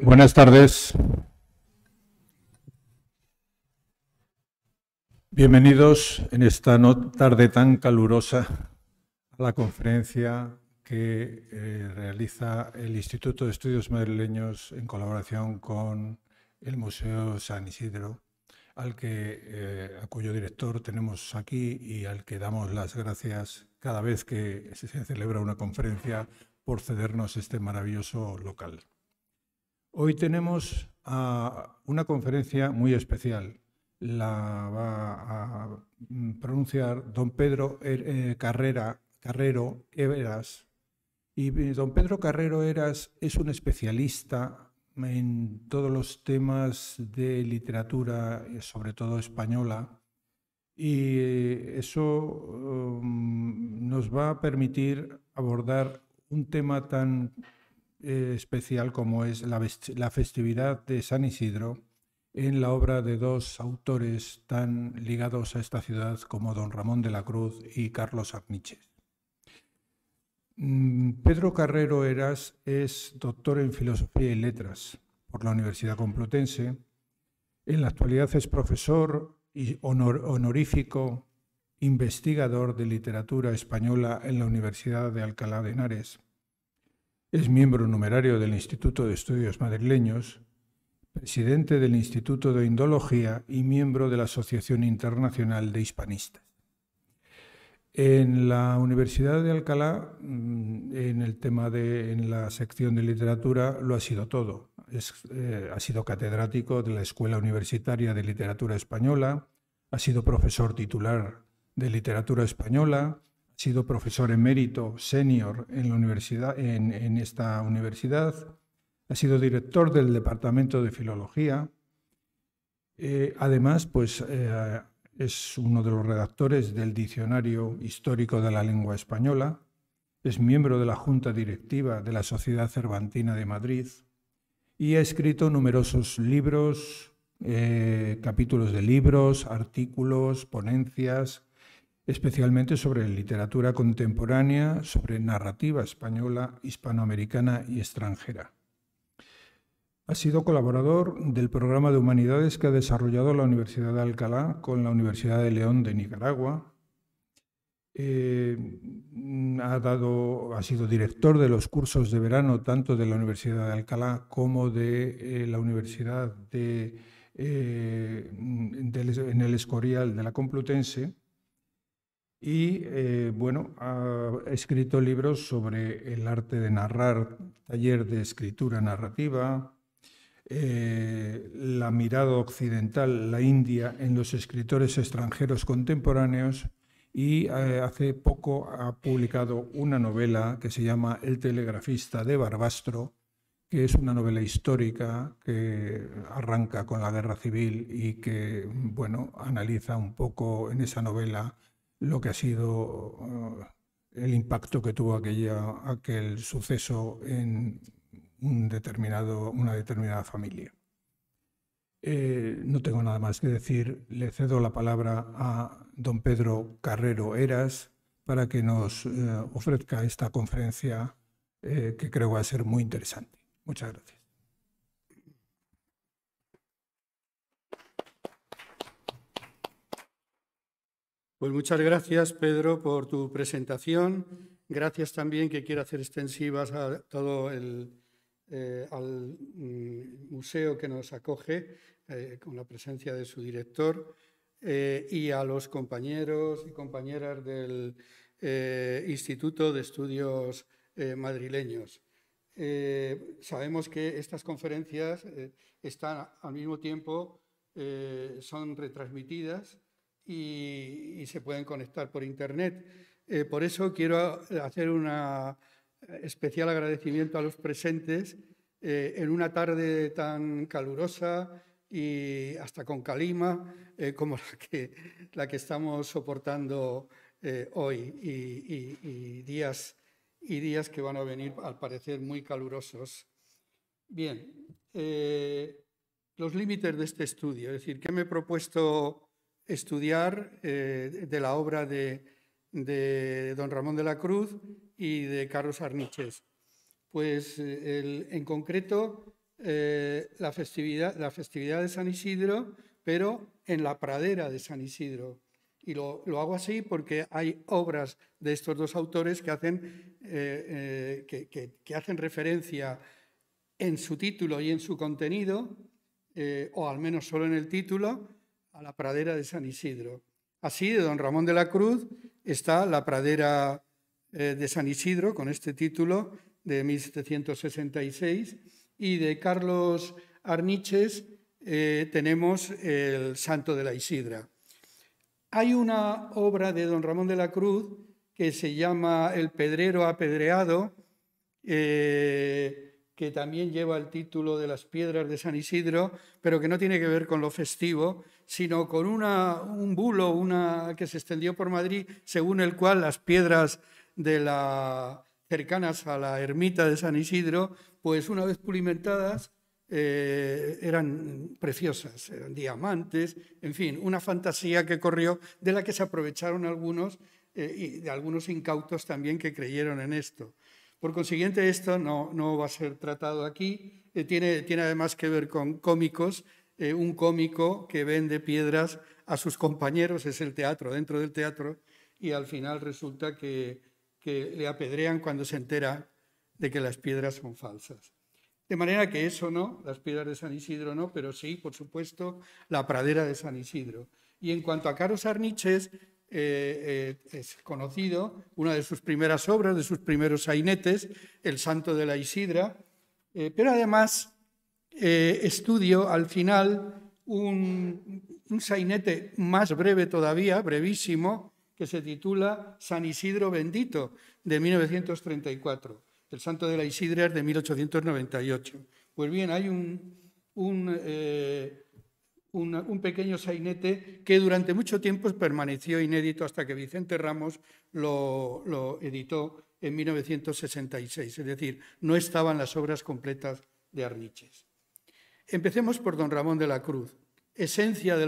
Buenas tardes. Bienvenidos en esta tarde tan calurosa a la conferencia que eh, realiza el Instituto de Estudios Madrileños en colaboración con el Museo San Isidro, al que, eh, a cuyo director tenemos aquí y al que damos las gracias cada vez que se celebra una conferencia por cedernos este maravilloso local. Hoy tenemos una conferencia muy especial. La va a pronunciar don Pedro eh, eh, Carrera, Carrero Eras. Y eh, don Pedro Carrero Eras es un especialista en todos los temas de literatura, sobre todo española, y eso um, nos va a permitir abordar un tema tan eh, especial como es la, festividad de San Isidro en la obra de dos autores tan ligados a esta ciudad como don Ramón de la Cruz y Carlos Arniches. Mm, Pedro Carrero Eras es doctor en Filosofía y Letras por la Universidad Complutense. En la actualidad es profesor y honorífico, investigador de literatura española en la Universidad de Alcalá de Henares es miembro numerario del Instituto de Estudios Madrileños, presidente del Instituto de Indología y miembro de la Asociación Internacional de Hispanistas. En la Universidad de Alcalá, mm, en el tema de en la sección de literatura, lo ha sido todo. Eh, ha sido catedrático de la Escuela Universitaria de Literatura Española, ha sido profesor titular de Literatura Española, ha sido profesor emérito senior en, la universidad, en, esta universidad. Ha sido director del Departamento de Filología. Eh, además, pues eh, es uno de los redactores del Diccionario Histórico de la Lengua Española. Es miembro de la Junta Directiva de la Sociedad Cervantina de Madrid y ha escrito numerosos libros, eh, capítulos de libros, artículos, ponencias especialmente sobre literatura contemporánea, sobre narrativa española, hispanoamericana y extranjera. Ha sido colaborador del programa de humanidades que ha desarrollado la Universidad de Alcalá con la Universidad de León de Nicaragua. Eh, ha, sido director de los cursos de verano tanto de la Universidad de Alcalá como de eh, la Universidad eh, en el Escorial de la Complutense y eh, bueno, ha escrito libros sobre el arte de narrar, taller de escritura narrativa, eh, la mirada occidental, la India en los escritores extranjeros contemporáneos y eh, hace poco ha publicado una novela que se llama El telegrafista de Barbastro, que es una novela histórica que arranca con la guerra civil y que bueno, analiza un poco en esa novela lo que ha sido eh, el impacto que tuvo aquella, aquel suceso en un determinado, una determinada familia. Eh, no tengo nada más que decir. Le cedo la palabra a don Pedro Carrero Eras para que nos eh, ofrezca esta conferencia que creo va a ser muy interesante. Muchas gracias. Pues muchas gracias, Pedro, por tu presentación. Gracias también que quiero hacer extensivas a todo el eh, mm, museo que nos acoge, eh, con la presencia de su director, eh, y a los compañeros y compañeras del Instituto de Estudios Madrileños. sabemos que estas conferencias están al mismo tiempo, son retransmitidas y, se pueden conectar por Internet. Eh, por eso quiero hacer un especial agradecimiento a los presentes eh, en una tarde tan calurosa y hasta con calima eh, como la que, la que estamos soportando hoy y, y, días, y días que van a venir, al parecer, muy calurosos. Bien, los límites de este estudio, es decir, ¿qué me he propuesto estudiar eh, de la obra de, don Ramón de la Cruz y de Carlos Arniches. Pues en concreto eh, la, festividad, de San Isidro, pero en la pradera de San Isidro. Y lo, hago así porque hay obras de estos dos autores que hacen, eh, que, hacen referencia en su título y en su contenido, o al menos solo en el título, a la pradera de San Isidro. Así, de Don Ramón de la Cruz está la pradera eh, de San Isidro, con este título, de 1766, y de Carlos Arniches eh, tenemos el Santo de la Isidra. Hay una obra de Don Ramón de la Cruz que se llama El Pedrero Apedreado, eh, que también lleva el título de las piedras de San Isidro, pero que no tiene que ver con lo festivo, sino con un bulo que se extendió por Madrid, según el cual las piedras de la, cercanas a la ermita de San Isidro, pues una vez pulimentadas, eh, eran preciosas, eran diamantes, en fin, una fantasía que corrió, de la que se aprovecharon algunos eh, y de algunos incautos también que creyeron en esto. Por consiguiente, esto no, va a ser tratado aquí, eh, tiene además que ver con cómicos eh, un cómico que vende piedras a sus compañeros, es el teatro, dentro del teatro, y al final resulta que, le apedrean cuando se entera de que las piedras son falsas. De manera que eso no, las piedras de San Isidro no, pero sí, por supuesto, la pradera de San Isidro. Y en cuanto a Carlos Arniches, eh, eh, es conocido, una de sus primeras obras, de sus primeros sainetes, El Santo de la Isidra, pero además eh, estudio al final un, sainete más breve todavía, brevísimo, que se titula San Isidro Bendito, de 1934. El santo de la Isidra de 1898. Pues bien, hay un, un, eh, un, pequeño sainete que durante mucho tiempo permaneció inédito hasta que Vicente Ramos lo, lo editó en 1966. Es decir, no estaban las obras completas de Arniches. Empecemos por don Ramón de la Cruz, esencia de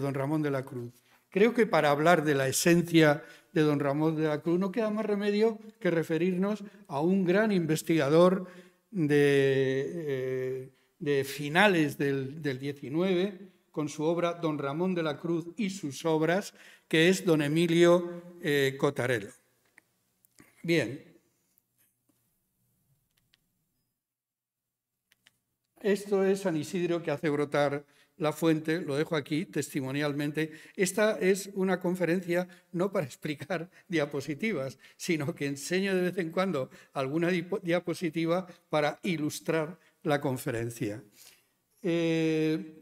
don Ramón de la Cruz. Creo que para hablar de la esencia de don Ramón de la Cruz no queda más remedio que referirnos a un gran investigador de, eh, finales del, XIX 19, con su obra Don Ramón de la Cruz y sus obras, que es don Emilio eh, Cotarelo. Cotarello. Bien, Esto es San Isidro que hace brotar la fuente, lo dejo aquí testimonialmente. Esta es una conferencia no para explicar diapositivas, sino que enseño de vez en cuando alguna diapositiva para ilustrar la conferencia. Eh,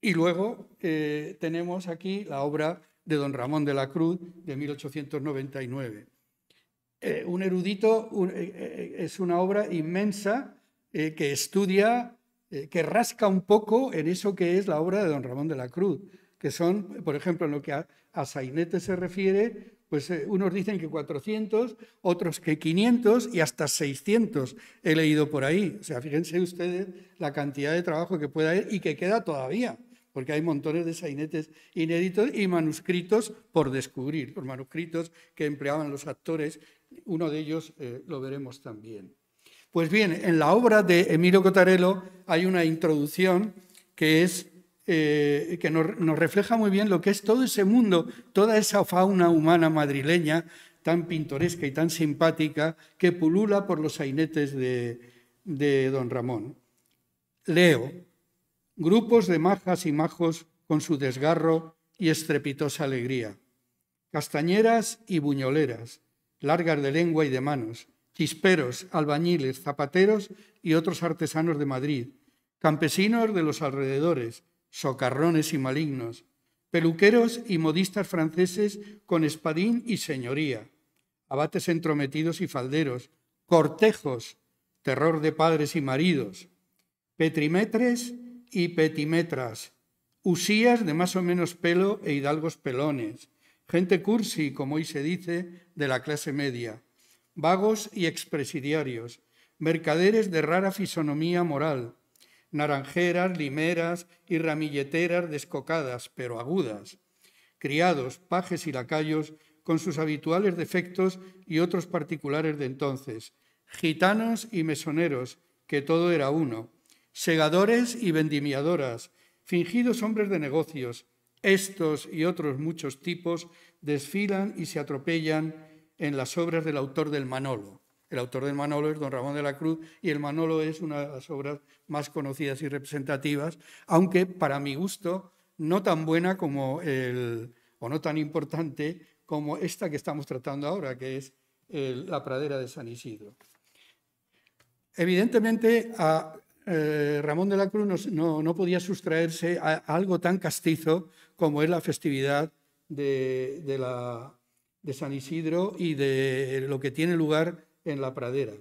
y luego eh, tenemos aquí la obra de don Ramón de la Cruz de 1899. Eh, un erudito es una obra inmensa que estudia eh, que rasca un poco en eso que es la obra de don Ramón de la Cruz, que son, por ejemplo, en lo que a, sainetes se refiere, pues eh, unos dicen que 400, otros que 500 y hasta 600 he leído por ahí. O sea, fíjense ustedes la cantidad de trabajo que puede haber y que queda todavía, porque hay montones de sainetes inéditos y manuscritos por descubrir, por manuscritos que empleaban los actores, uno de ellos eh, lo veremos también. Pues bien, en la obra de Emilio Cotarello hay una introducción que, es, eh, que nos, refleja muy bien lo que es todo ese mundo, toda esa fauna humana madrileña tan pintoresca y tan simpática que pulula por los sainetes de don Ramón. Leo, grupos de majas y majos con su desgarro y estrepitosa alegría, castañeras y buñoleras, largas de lengua y de manos, chisperos, albañiles, zapateros y otros artesanos de Madrid, campesinos de los alrededores, socarrones y malignos, peluqueros y modistas franceses con espadín y señoría, abates entrometidos y falderos, cortejos, terror de padres y maridos, petrimetres y petimetras, usías de más o menos pelo e hidalgos pelones, gente cursi, como hoy se dice, de la clase media, vagos y expresidiarios, mercaderes de rara fisonomía moral, naranjeras, limeras y ramilleteras descocadas, pero agudas, criados, pajes y lacayos, con sus habituales defectos y otros particulares de entonces, gitanos y mesoneros, que todo era uno, segadores y vendimiadoras, fingidos hombres de negocios, estos y otros muchos tipos desfilan y se atropellan en las obras del autor del Manolo. El autor del Manolo es don Ramón de la Cruz y el Manolo es una de las obras más conocidas y representativas, aunque para mi gusto no tan buena como el, o no tan importante como esta que estamos tratando ahora, que es la pradera de San Isidro. Evidentemente, a eh, Ramón de la Cruz no, podía sustraerse a, algo tan castizo como es la festividad de la de San Isidro y de lo que tiene lugar en la pradera.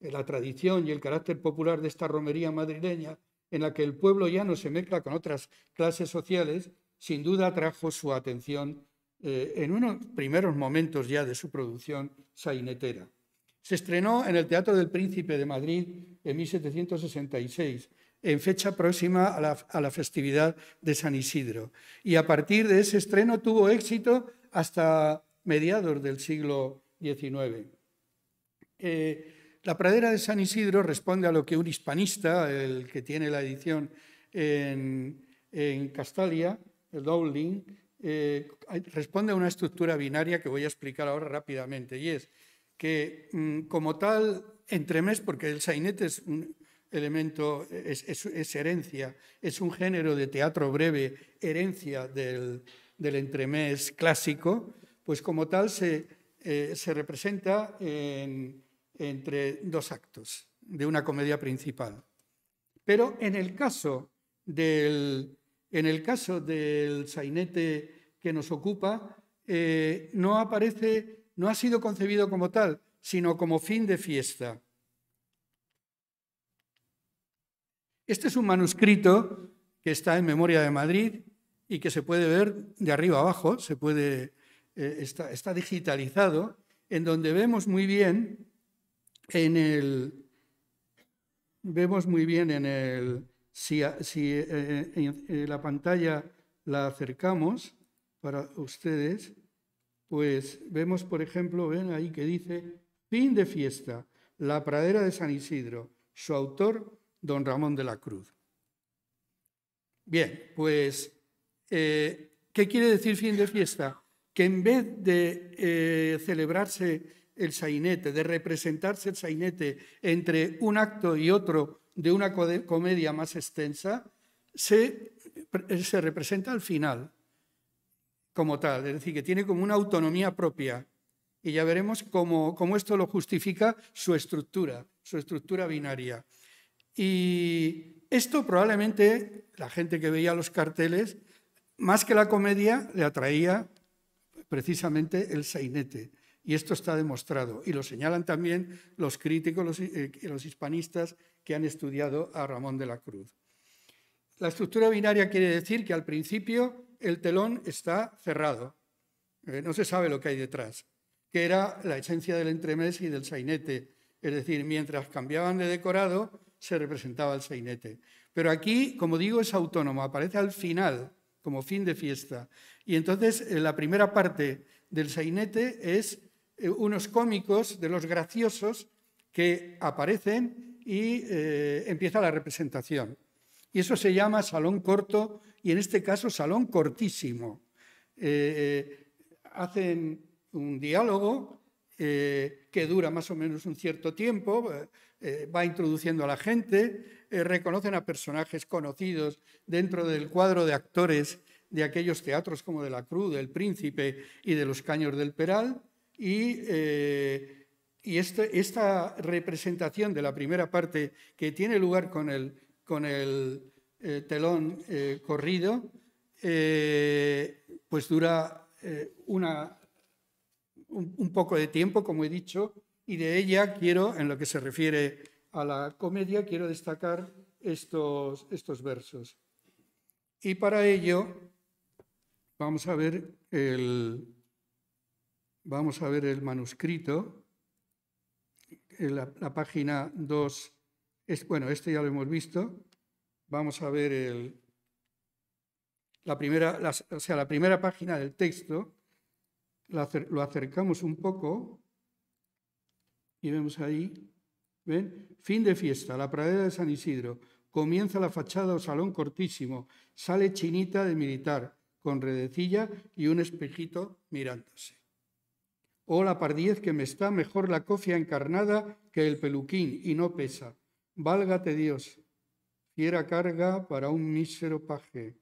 La tradición y el carácter popular de esta romería madrileña, en la que el pueblo ya no se mezcla con otras clases sociales, sin duda atrajo su atención eh, en unos primeros momentos ya de su producción sainetera. Se estrenó en el Teatro del Príncipe de Madrid en 1766, en fecha próxima a la, a la festividad de San Isidro. Y a partir de ese estreno tuvo éxito hasta mediados del siglo XIX. Eh, la pradera de San Isidro responde a lo que un hispanista, el que tiene la edición en, Castalia, el Dowling, eh, responde a una estructura binaria que voy a explicar ahora rápidamente, y es que mm, como tal, entremés, porque el sainete es un elemento, es, herencia, es un género de teatro breve, herencia del entremés clásico, pues como tal se, eh, representa entre dos actos de una comedia principal. Pero en el caso del, en el caso del sainete que nos ocupa, eh, no aparece, no ha sido concebido como tal, sino como fin de fiesta. Este es un manuscrito que está en Memoria de Madrid y que se puede ver de arriba abajo, se puede eh, está, digitalizado, en donde vemos muy bien en el... Vemos muy bien en el... Si, eh, eh, en la pantalla la acercamos para ustedes, pues vemos, por ejemplo, ven ahí que dice, fin de fiesta, la pradera de San Isidro, su autor, don Ramón de la Cruz. Bien, pues, ¿qué quiere decir fin de fiesta? que en vez de eh, celebrarse el sainete, de representarse el sainete entre un acto y otro de una comedia más extensa, se, eh, se representa al final como tal, es decir, que tiene como una autonomía propia. Y ya veremos cómo, cómo esto lo justifica su estructura, su estructura binaria. Y esto probablemente la gente que veía los carteles, más que la comedia, le atraía precisamente el sainete. Y esto está demostrado. Y lo señalan también los críticos, los, eh, los hispanistas que han estudiado a Ramón de la Cruz. La estructura binaria quiere decir que al principio el telón está cerrado, eh, no se sabe lo que hay detrás, que era la esencia del entremés y del sainete. Es decir, mientras cambiaban de decorado, se representaba el sainete. Pero aquí, como digo, es autónomo, aparece al final como fin de fiesta. Y entonces eh, la primera parte del sainete es eh, unos cómicos de los graciosos que aparecen y eh, empieza la representación. Y eso se llama salón corto y en este caso salón cortísimo. hacen un diálogo que dura más o menos un cierto tiempo, eh, va introduciendo a la gente, eh, reconocen a personajes conocidos dentro del cuadro de actores de aquellos teatros como de la Cruz, del Príncipe y de los Caños del Peral, y, eh, este, esta representación de la primera parte que tiene lugar con el, telón corrido, pues dura un poco de tiempo, como he dicho, y de ella quiero, en lo que se refiere a la comedia, quiero destacar estos, estos versos. Y para ello vamos a ver el, vamos a ver el manuscrito, eh, la, página 2, es, bueno, este ya lo hemos visto, vamos a ver el, la, primera, o sea, la primera página del texto, lo acercamos un poco y vemos ahí, ¿ven? Fin de fiesta, la pradera de San Isidro. Comienza la fachada o salón cortísimo. Sale chinita de militar, con redecilla y un espejito mirándose. Hola, pardiez que me está mejor la cofia encarnada que el peluquín y no pesa. Válgate Dios, fiera carga para un mísero paje.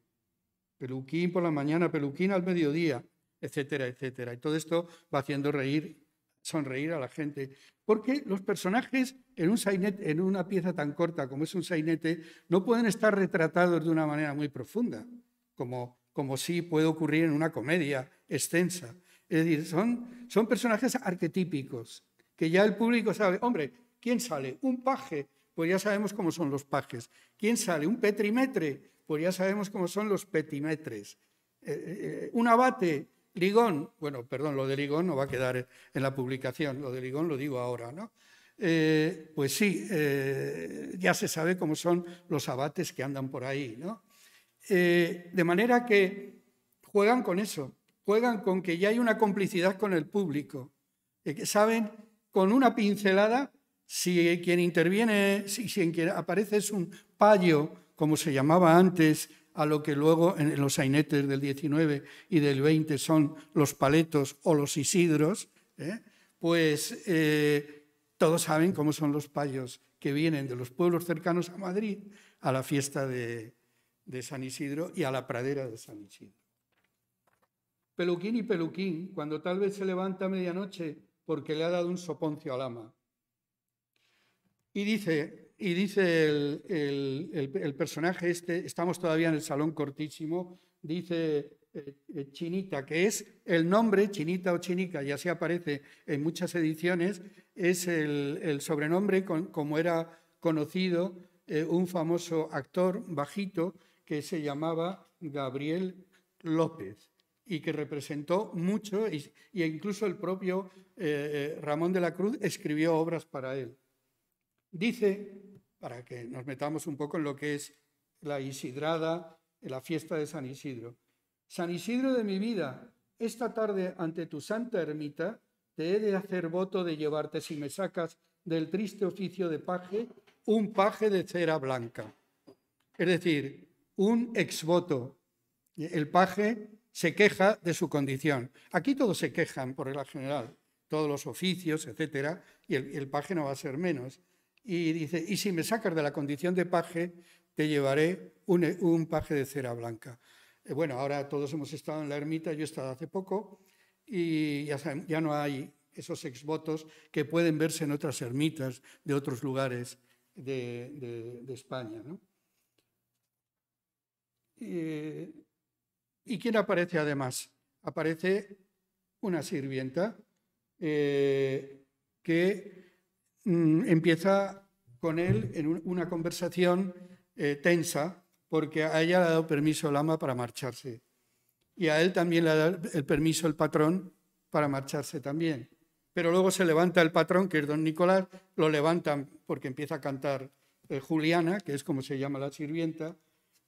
Peluquín por la mañana, peluquín al mediodía, etcétera, etcétera. Y todo esto va haciendo reír sonreír a la gente, porque los personajes en, un en una pieza tan corta como es un sainete no pueden estar retratados de una manera muy profunda, como, como sí puede ocurrir en una comedia extensa. Es decir, son, son personajes arquetípicos, que ya el público sabe, hombre, ¿quién sale? Un paje, pues ya sabemos cómo son los pajes. ¿Quién sale? Un petrimetre, pues ya sabemos cómo son los petimetres. Eh, eh, eh, un abate, Ligón, bueno, perdón, lo de Ligón no va a quedar en la publicación, lo de Ligón lo digo ahora, ¿no? Eh, pues sí, eh, ya se sabe cómo son los abates que andan por ahí, ¿no? Eh, de manera que juegan con eso, juegan con que ya hay una complicidad con el público, que saben con una pincelada si quien interviene, si, si quien aparece es un payo, como se llamaba antes, a lo que luego en los sainetes del 19 y del 20 son los paletos o los isidros, ¿eh? pues eh, todos saben cómo son los payos que vienen de los pueblos cercanos a Madrid a la fiesta de, de San Isidro y a la pradera de San Isidro. Peluquín y peluquín, cuando tal vez se levanta a medianoche porque le ha dado un soponcio al ama. Y dice, y dice el, personaje este, estamos todavía en el salón cortísimo, dice eh, eh, Chinita, que es el nombre, Chinita o Chinica, y así aparece en muchas ediciones, es el, sobrenombre como era conocido eh, un famoso actor bajito que se llamaba Gabriel López y que representó mucho, e incluso el propio Ramón de la Cruz escribió obras para él. Dice para que nos metamos un poco en lo que es la Isidrada, la fiesta de San Isidro. San Isidro de mi vida, esta tarde ante tu santa ermita te he de hacer voto de llevarte, si me sacas del triste oficio de paje, un paje de cera blanca. Es decir, un exvoto. El paje se queja de su condición. Aquí todos se quejan por regla general, todos los oficios, etcétera, y el, el paje no va a ser menos y dice, y si me sacas de la condición de paje, te llevaré un, paje de cera blanca. Eh, bueno, ahora todos hemos estado en la ermita, yo he estado hace poco, y ya, no hay esos exvotos que pueden verse en otras ermitas de otros lugares de, España. ¿Y quién aparece además? Aparece una sirvienta eh, que Mm, empieza con él en una conversación eh, tensa porque a ella le ha dado permiso el ama para marcharse y a él también le da el permiso el patrón para marcharse también. Pero luego se levanta el patrón, que es don Nicolás, lo levantan porque empieza a cantar eh, Juliana, que es como se llama la sirvienta,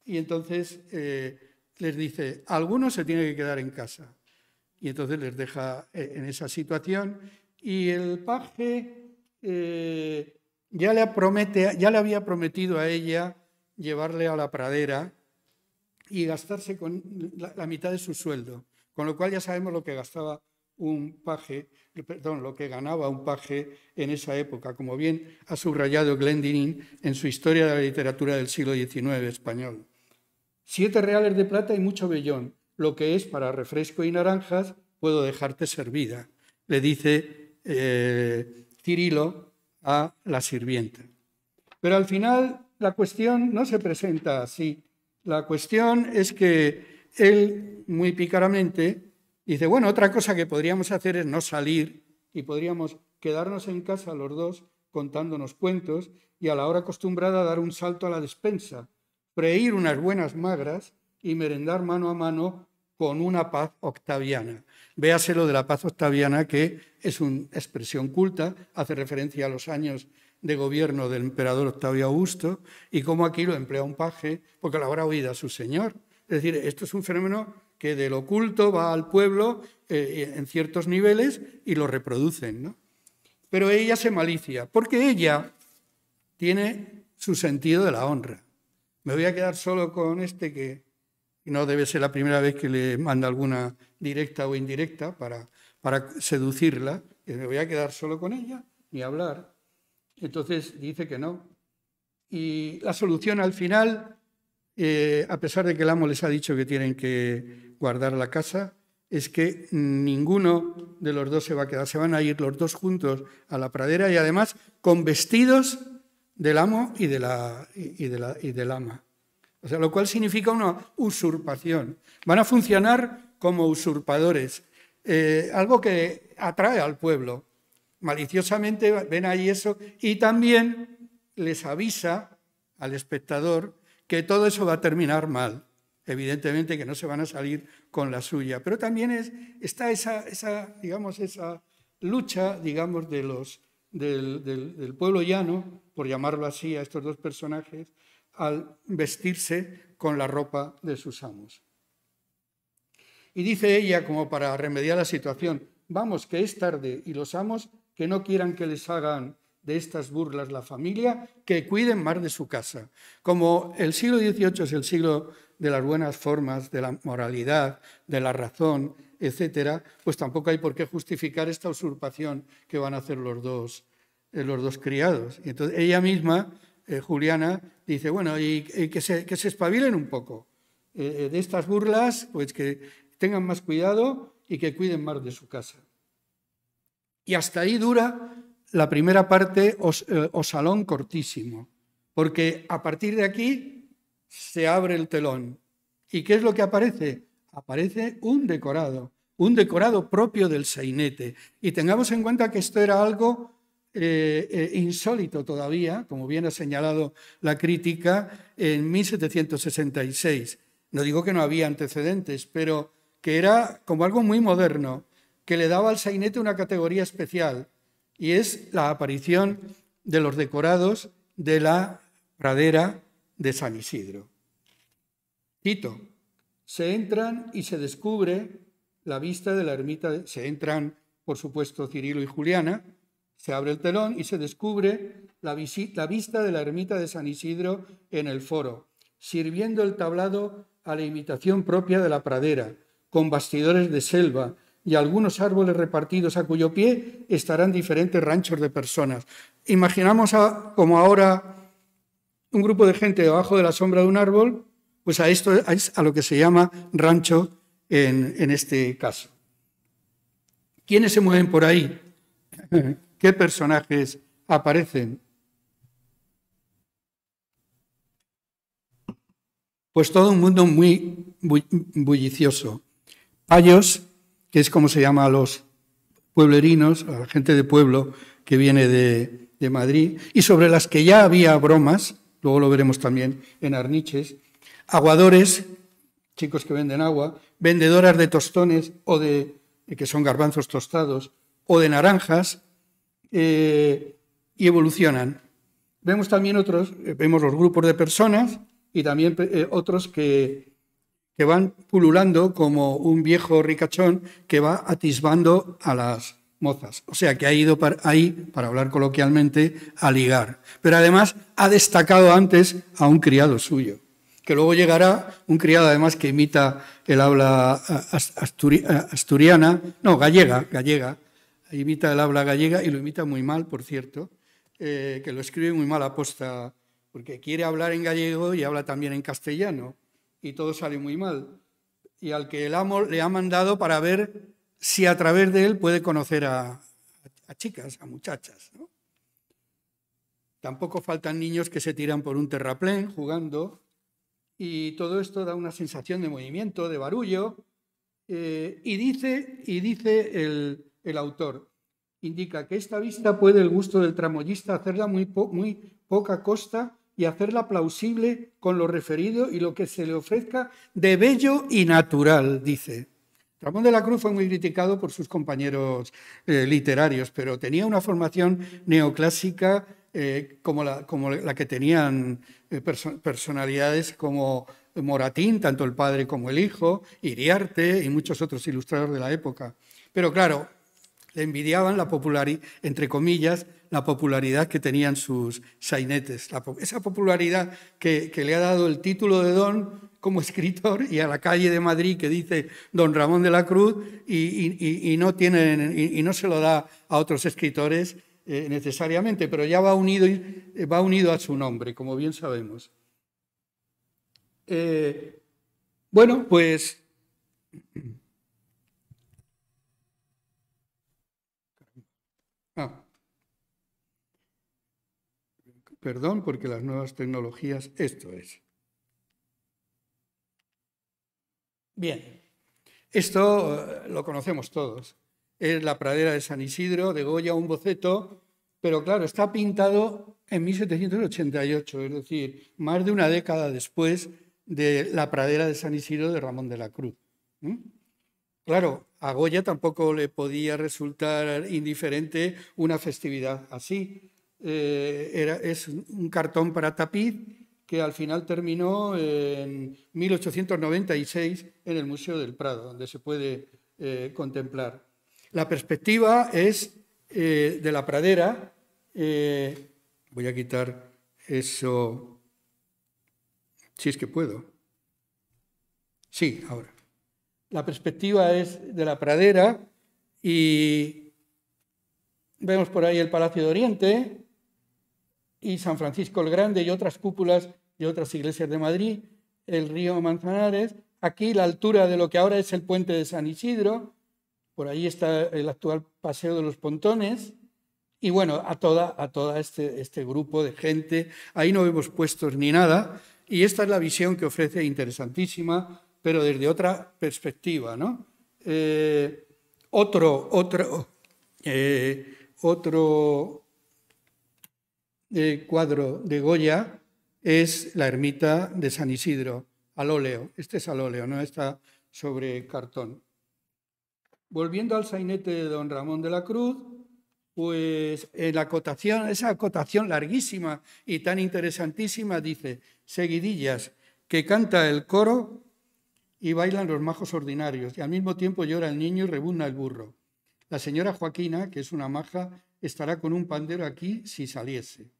y entonces eh, les dice, alguno se tiene que quedar en casa. Y entonces les deja en esa situación. Y el paje eh, ya, le ya le había prometido a ella llevarle a la pradera y gastarse con la, mitad de su sueldo, con lo cual ya sabemos lo que gastaba un paje, eh, perdón, lo que ganaba un paje en esa época, como bien ha subrayado Glendinning en su Historia de la Literatura del siglo XIX español. Siete reales de plata y mucho vellón, lo que es para refresco y naranjas, puedo dejarte servida, le dice eh, Cirilo a la sirvienta. Pero al final la cuestión no se presenta así. La cuestión es que él, muy picaramente, dice, bueno, otra cosa que podríamos hacer es no salir y podríamos quedarnos en casa los dos contándonos cuentos y a la hora acostumbrada dar un salto a la despensa, freír unas buenas magras y merendar mano a mano con una paz octaviana. Véase lo de la paz octaviana, que es una expresión culta, hace referencia a los años de gobierno del emperador Octavio Augusto y cómo aquí lo emplea un paje porque lo habrá oído a su señor. Es decir, esto es un fenómeno que del oculto va al pueblo eh, en ciertos niveles y lo reproducen. ¿no? Pero ella se malicia, porque ella tiene su sentido de la honra. Me voy a quedar solo con este que no debe ser la primera vez que le manda alguna directa o indirecta para, para seducirla, que me voy a quedar solo con ella, ni hablar. Entonces dice que no. Y la solución al final, eh, a pesar de que el amo les ha dicho que tienen que guardar la casa, es que ninguno de los dos se va a quedar, se van a ir los dos juntos a la pradera y además con vestidos del amo y, de la, y del ama. O sea, lo cual significa una usurpación. Van a funcionar como usurpadores, eh, algo que atrae al pueblo. Maliciosamente ven ahí eso y también les avisa al espectador que todo eso va a terminar mal. Evidentemente que no se van a salir con la suya, pero también es, está esa, lucha, digamos, de los, del, del pueblo llano, por llamarlo así, a estos dos personajes, al vestirse con la ropa de sus amos. Y dice ella, como para remediar la situación, vamos, que es tarde, y los amos que no quieran que les hagan de estas burlas la familia, que cuiden más de su casa. Como el siglo XVIII es el siglo de las buenas formas, de la moralidad, de la razón, etc., pues tampoco hay por qué justificar esta usurpación que van a hacer los dos, eh, los dos criados. Y entonces ella misma eh, Juliana, dice, bueno, y, que, se, espabilen un poco eh, eh, de estas burlas, pues que tengan más cuidado y que cuiden más de su casa. Y hasta ahí dura la primera parte o, o salón cortísimo, porque a partir de aquí se abre el telón. ¿Y qué es lo que aparece? Aparece un decorado, un decorado propio del sainete. Y tengamos en cuenta que esto era algo eh, eh, insólito todavía, como bien ha señalado la crítica, en 1766. No digo que no había antecedentes, pero que era como algo muy moderno, que le daba al sainete una categoría especial, y es la aparición de los decorados de la pradera de San Isidro. Pito, se entran y se descubre la vista de la ermita, se entran, por supuesto, Cirilo y Juliana, se abre el telón y se descubre la, vista de la ermita de San Isidro en el foro, sirviendo el tablado a la imitación propia de la pradera, con bastidores de selva, y algunos árboles repartidos a cuyo pie estarán diferentes ranchos de personas. Imaginamos como ahora un grupo de gente debajo de la sombra de un árbol, pues a esto es a lo que se llama rancho en, en este caso. ¿Quiénes se mueven por ahí? qué personajes aparecen. Pues todo un mundo muy bullicioso. Payos, que es como se llama a los pueblerinos, a la gente de pueblo que viene de, Madrid, y sobre las que ya había bromas, luego lo veremos también en Arniches, aguadores, chicos que venden agua, vendedoras de tostones o de que son garbanzos tostados, o de naranjas, eh, y evolucionan. Vemos también otros, eh, vemos los grupos de personas y también eh, otros que, que van pululando como un viejo ricachón que va atisbando a las mozas. O sea que ha ido para, ahí, para hablar coloquialmente, a ligar. Pero además ha destacado antes a un criado suyo, que luego llegará un criado además que imita el habla asturiana, no, gallega, gallega, imita el habla gallega y lo imita muy mal, por cierto, eh, que lo escribe muy mal aposta, porque quiere hablar en gallego y habla también en castellano, y todo sale muy mal. Y al que el amo le ha mandado para ver si a través de él puede conocer a, chicas, a muchachas. Tampoco faltan niños que se tiran por un terraplén jugando, y todo esto da una sensación de movimiento, de barullo. Eh, y dice, y dice el, el autor. Indica que esta vista puede el gusto del tramoyista hacerla muy, muy poca costa y hacerla plausible con lo referido y lo que se le ofrezca de bello y natural, dice. Ramón de la Cruz fue muy criticado por sus compañeros eh, literarios, pero tenía una formación neoclásica eh, como, la, como, la, que tenían eh, personalidades como Moratín, tanto el padre como el hijo, Iriarte y muchos otros ilustradores de la época. Pero claro, le envidiaban la popularidad, entre comillas, la popularidad que tenían sus sainetes. esa popularidad que, le ha dado el título de don como escritor y a la calle de Madrid que dice Don Ramón de la Cruz y, no, y, no se lo da a otros escritores eh, necesariamente, pero ya va unido, eh, va unido a su nombre, como bien sabemos. Eh, bueno, pues Perdón, porque las nuevas tecnologías, esto es. Bien, esto eh, lo conocemos todos. Es la pradera de San Isidro, de Goya, un boceto, pero claro, está pintado en 1788, es decir, más de una década después de la pradera de San Isidro de Ramón de la Cruz. Claro, a Goya tampoco le podía resultar indiferente una festividad así. Eh, es un cartón para tapiz que al final terminó en 1896 en el Museo del Prado, donde se puede eh, contemplar. La perspectiva es eh, de la pradera. voy a quitar eso, si es que puedo. Sí, ahora. La perspectiva es de la pradera y vemos por ahí el Palacio de Oriente, y San Francisco el Grande y otras cúpulas de otras iglesias de Madrid, el río Manzanares, aquí la altura de lo que ahora es el puente de San Isidro, por ahí está el actual Paseo de los Pontones, y bueno, a toda, a este, este grupo de gente, ahí no vemos puestos ni nada, y esta es la visión que ofrece, interesantísima, pero desde otra perspectiva, ¿no? Eh, otro, otro, eh, otro el cuadro de Goya es la ermita de San Isidro, al óleo. Este es al óleo, no está sobre cartón. Volviendo al sainete de don Ramón de la Cruz, pues en la acotación, esa acotación larguísima y tan interesantísima dice, seguidillas, que canta el coro y bailan los majos ordinarios, y al mismo tiempo llora el niño y rebuzna el burro. La señora Joaquina, que es una maja, estará con un pandero aquí si saliese.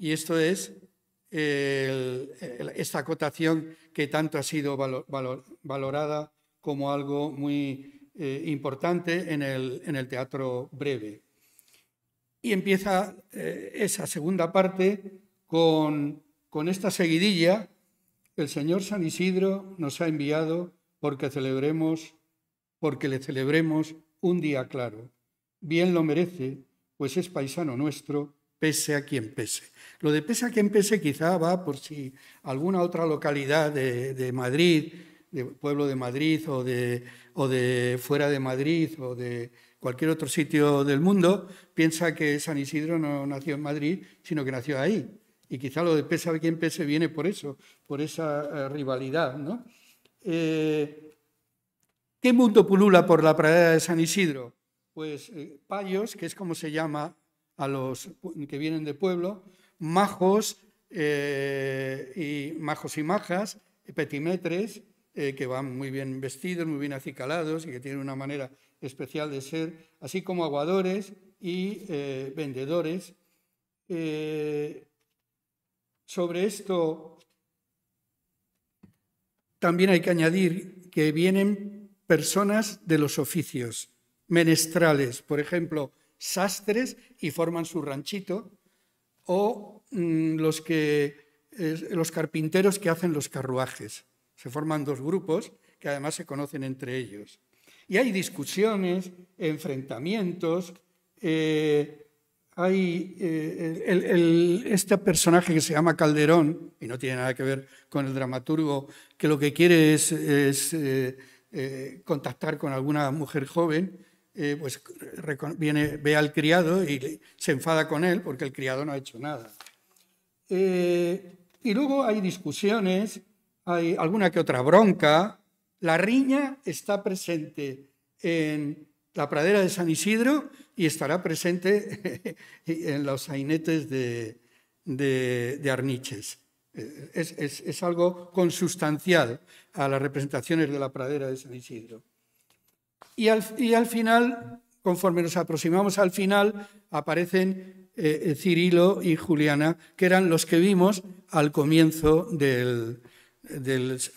Y esto es esta acotación que tanto ha sido valorada como algo muy eh, importante en el, teatro breve. Y empieza eh, esa segunda parte con, esta seguidilla. El Señor San Isidro nos ha enviado porque celebremos, porque le celebremos un día claro. Bien lo merece, pues es paisano nuestro pese a quien pese. Lo de pese a quien pese quizá va por si alguna otra localidad de, Madrid, de pueblo de Madrid o de, fuera de Madrid o de cualquier otro sitio del mundo, piensa que San Isidro no nació en Madrid, sino que nació ahí. Y quizá lo de pese a quien pese viene por eso, por esa eh, rivalidad. Eh, ¿Qué mundo pulula por la pradera de San Isidro? Pues eh, Payos, que es como se llama a los que vienen de pueblo, majos, eh, y, majos y majas, petimetres, eh, que van muy bien vestidos, muy bien acicalados y que tienen una manera especial de ser, así como aguadores y eh, vendedores. sobre esto también hay que añadir que vienen personas de los oficios, menestrales, por ejemplo, sastres y forman su ranchito, o mm, los, los carpinteros que hacen los carruajes. Se forman dos grupos que además se conocen entre ellos. Y hay discusiones, enfrentamientos, eh, hay eh, este personaje que se llama Calderón, y no tiene nada que ver con el dramaturgo, que lo que quiere es, eh, contactar con alguna mujer joven, eh, pues ve al criado y se enfada con él porque el criado no ha hecho nada. Eh, y luego hay discusiones, hay alguna que otra bronca. La riña está presente en la pradera de San Isidro y estará presente en los sainetes de, Arniches. Eh, es, algo consustancial a las representaciones de la pradera de San Isidro. Y al, final, conforme nos aproximamos al final, aparecen eh, Cirilo y Juliana, que eran los que vimos al comienzo del,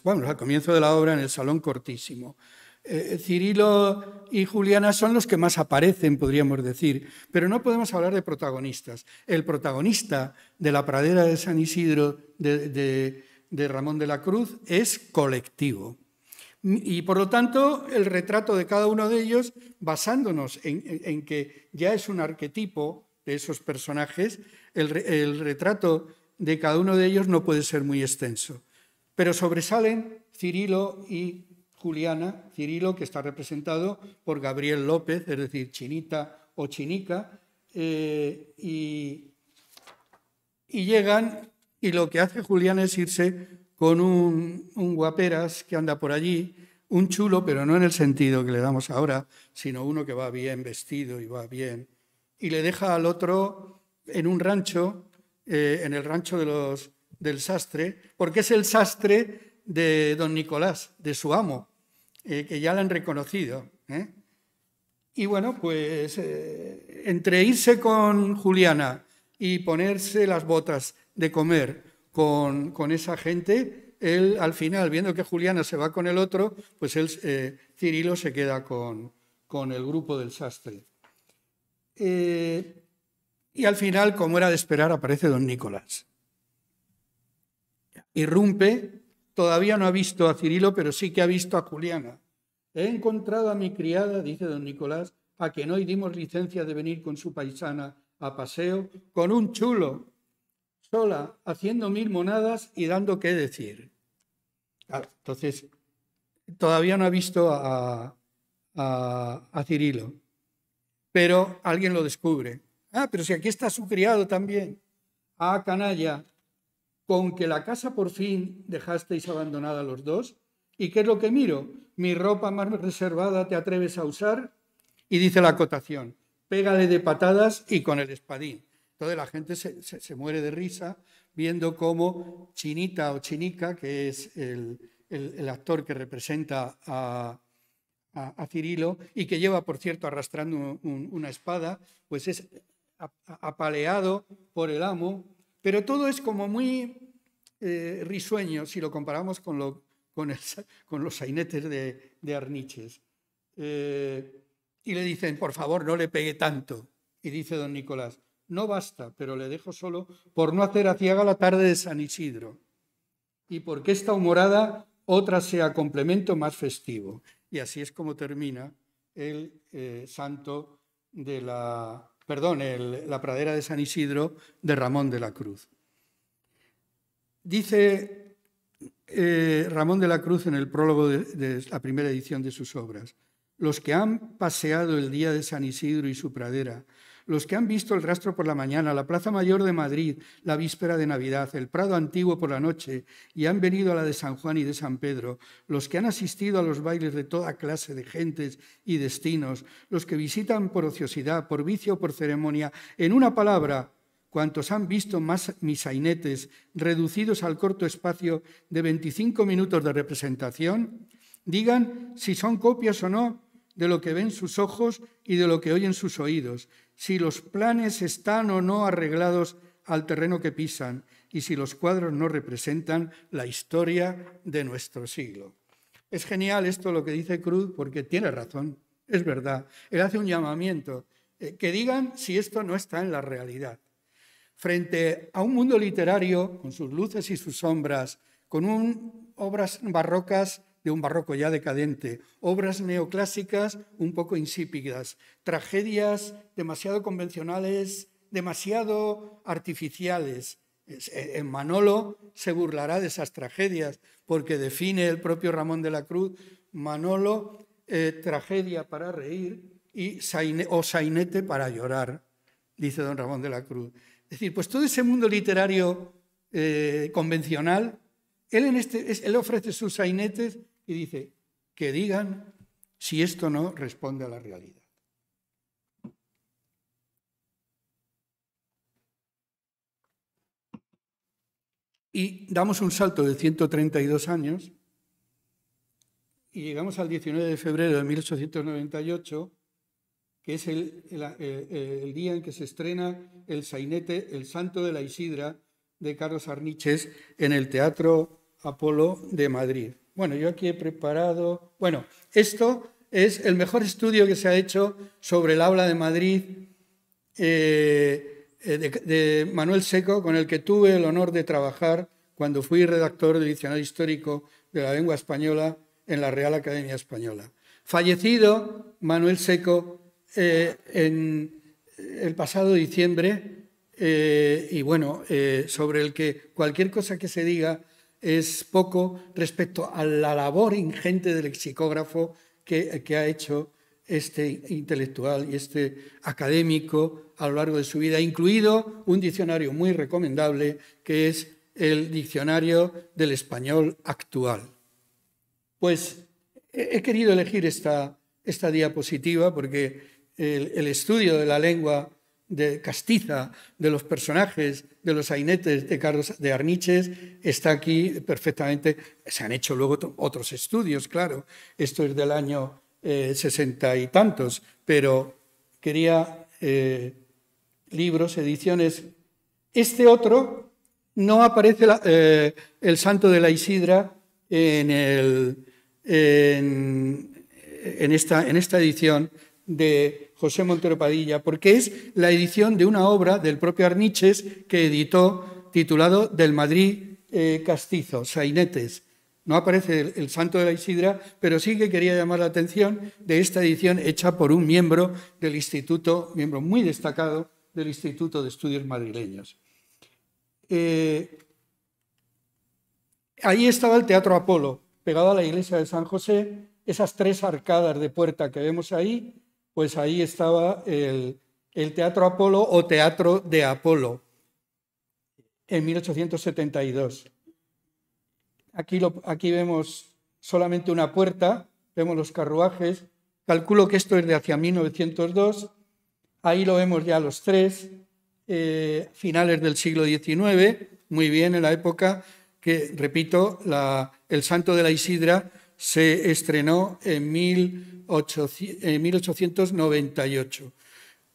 al comienzo de la obra en el Salón Cortísimo. Eh, Cirilo y Juliana son los que más aparecen, podríamos decir, pero no podemos hablar de protagonistas. El protagonista de la pradera de San Isidro de Ramón de la Cruz es colectivo. Y por lo tanto, el retrato de cada uno de ellos, basándonos en, que ya es un arquetipo de esos personajes, el, retrato de cada uno de ellos no puede ser muy extenso. Pero sobresalen Cirilo y Juliana, Cirilo, que está representado por Gabriel López, es decir, Chinita o Chinica, eh, y, y llegan, y lo que hace Juliana es irse con un, guaperas que anda por allí, un chulo, pero no en el sentido que le damos ahora, sino uno que va bien vestido y va bien, y le deja al otro en un rancho, eh, en el rancho de los, del sastre, porque es el sastre de don Nicolás, de su amo, eh, que ya le han reconocido. ¿eh? Y bueno, pues entre irse con Juliana y ponerse las botas de comer con, esa gente, él al final, viendo que Juliana se va con el otro, pues eh, Cirilo se queda con, con el grupo del sastre. Eh, y al final, como era de esperar, aparece don Nicolás. Irrumpe, todavía no ha visto a Cirilo, pero sí que ha visto a Juliana. He encontrado a mi criada, dice don Nicolás, a quien hoy dimos licencia de venir con su paisana a paseo, con un chulo sola, haciendo mil monadas y dando qué decir. Entonces, todavía no ha visto a, Cirilo, pero alguien lo descubre. Ah, pero si aquí está su criado también. Ah, canalla, con que la casa por fin dejasteis abandonada los dos. ¿Y qué es lo que miro? Mi ropa más reservada te atreves a usar. Y dice la acotación, pégale de patadas y con el espadín. Entonces la gente se, muere de risa viendo cómo Chinita o Chinica, que es el, actor que representa a, Cirilo y que lleva, por cierto, arrastrando una espada, pues es apaleado por el amo. Pero todo es como muy eh, risueño si lo comparamos con, los sainetes de, Arniches. Eh, y le dicen, por favor, no le pegue tanto. Y dice don Nicolás, no basta, pero le dejo solo por no hacer aciaga la tarde de San Isidro y porque esta humorada otra sea complemento más festivo. Y así es como termina el eh, santo de la, perdón, la pradera de San Isidro de Ramón de la Cruz. Dice eh, Ramón de la Cruz en el prólogo de la primera edición de sus obras, los que han paseado el día de San Isidro y su pradera, los que han visto el rastro por la mañana, la Plaza Mayor de Madrid, la víspera de Navidad, el Prado Antiguo por la noche, y han venido a la de San Juan y de San Pedro, los que han asistido a los bailes de toda clase de gentes y destinos, los que visitan por ociosidad, por vicio o por ceremonia, en una palabra, cuantos han visto más misainetes reducidos al corto espacio de 25 minutos de representación, digan si son copias o no de lo que ven sus ojos y de lo que oyen sus oídos, si los planes están o no arreglados al terreno que pisan y si los cuadros no representan la historia de nuestro siglo. Es genial esto lo que dice Cruz porque tiene razón, es verdad. Él hace un llamamiento, eh, que digan si esto no está en la realidad. Frente a un mundo literario, con sus luces y sus sombras, con un, obras barrocas de un barroco ya decadente, obras neoclásicas un poco insípidas, tragedias demasiado convencionales, demasiado artificiales. Eh, en Manolo se burlará de esas tragedias, porque define el propio Ramón de la Cruz, Manolo, eh, tragedia para reír y o sainete para llorar, dice don Ramón de la Cruz. Es decir, pues todo ese mundo literario eh, convencional, él, en este, él ofrece sus sainetes y dice, que digan si esto no responde a la realidad. Y damos un salto de 132 años y llegamos al 19 de febrero de 1898, que es el, eh, el día en que se estrena el sainete El Santo de la Isidra de Carlos Arniches en el Teatro Apolo de Madrid. Bueno, yo aquí he preparado... Bueno, esto es el mejor estudio que se ha hecho sobre el aula de Madrid eh, eh, de, Manuel Seco, con el que tuve el honor de trabajar cuando fui redactor del Diccionario Histórico de la Lengua Española en la Real Academia Española. Fallecido Manuel Seco eh, en el pasado diciembre, y bueno, sobre el que cualquier cosa que se diga es poco respecto a la labor ingente del lexicógrafo que, ha hecho este intelectual y este académico a lo largo de su vida, incluido un diccionario muy recomendable que es el diccionario del español actual. Pues he querido elegir esta, esta diapositiva porque el, estudio de la lengua de castiza de los personajes, de los ainetes de Carlos de Arniches, está aquí perfectamente. Se han hecho luego otros estudios, claro. Esto es del año eh, sesenta y tantos, pero quería eh, libros, ediciones. Este otro no aparece eh, el santo de la Isidra en, en, esta, en esta edición de José Montero Padilla, porque es la edición de una obra del propio Arniches que editó titulado Del Madrid eh, Castizo, Sainetes. No aparece el, Santo de la Isidra, pero sí que quería llamar la atención de esta edición hecha por un miembro del Instituto, miembro muy destacado del Instituto de Estudios Madrileños. Eh, ahí estaba el Teatro Apolo, pegado a la iglesia de San José, esas tres arcadas de puerta que vemos ahí, pues ahí estaba el, Teatro Apolo o Teatro de Apolo en 1872. Aquí, aquí vemos solamente una puerta, vemos los carruajes, calculo que esto es de hacia 1902, ahí lo vemos ya los tres, eh, finales del siglo XIX, muy bien en la época que, repito, el santo de la Isidra se estrenó en 1898,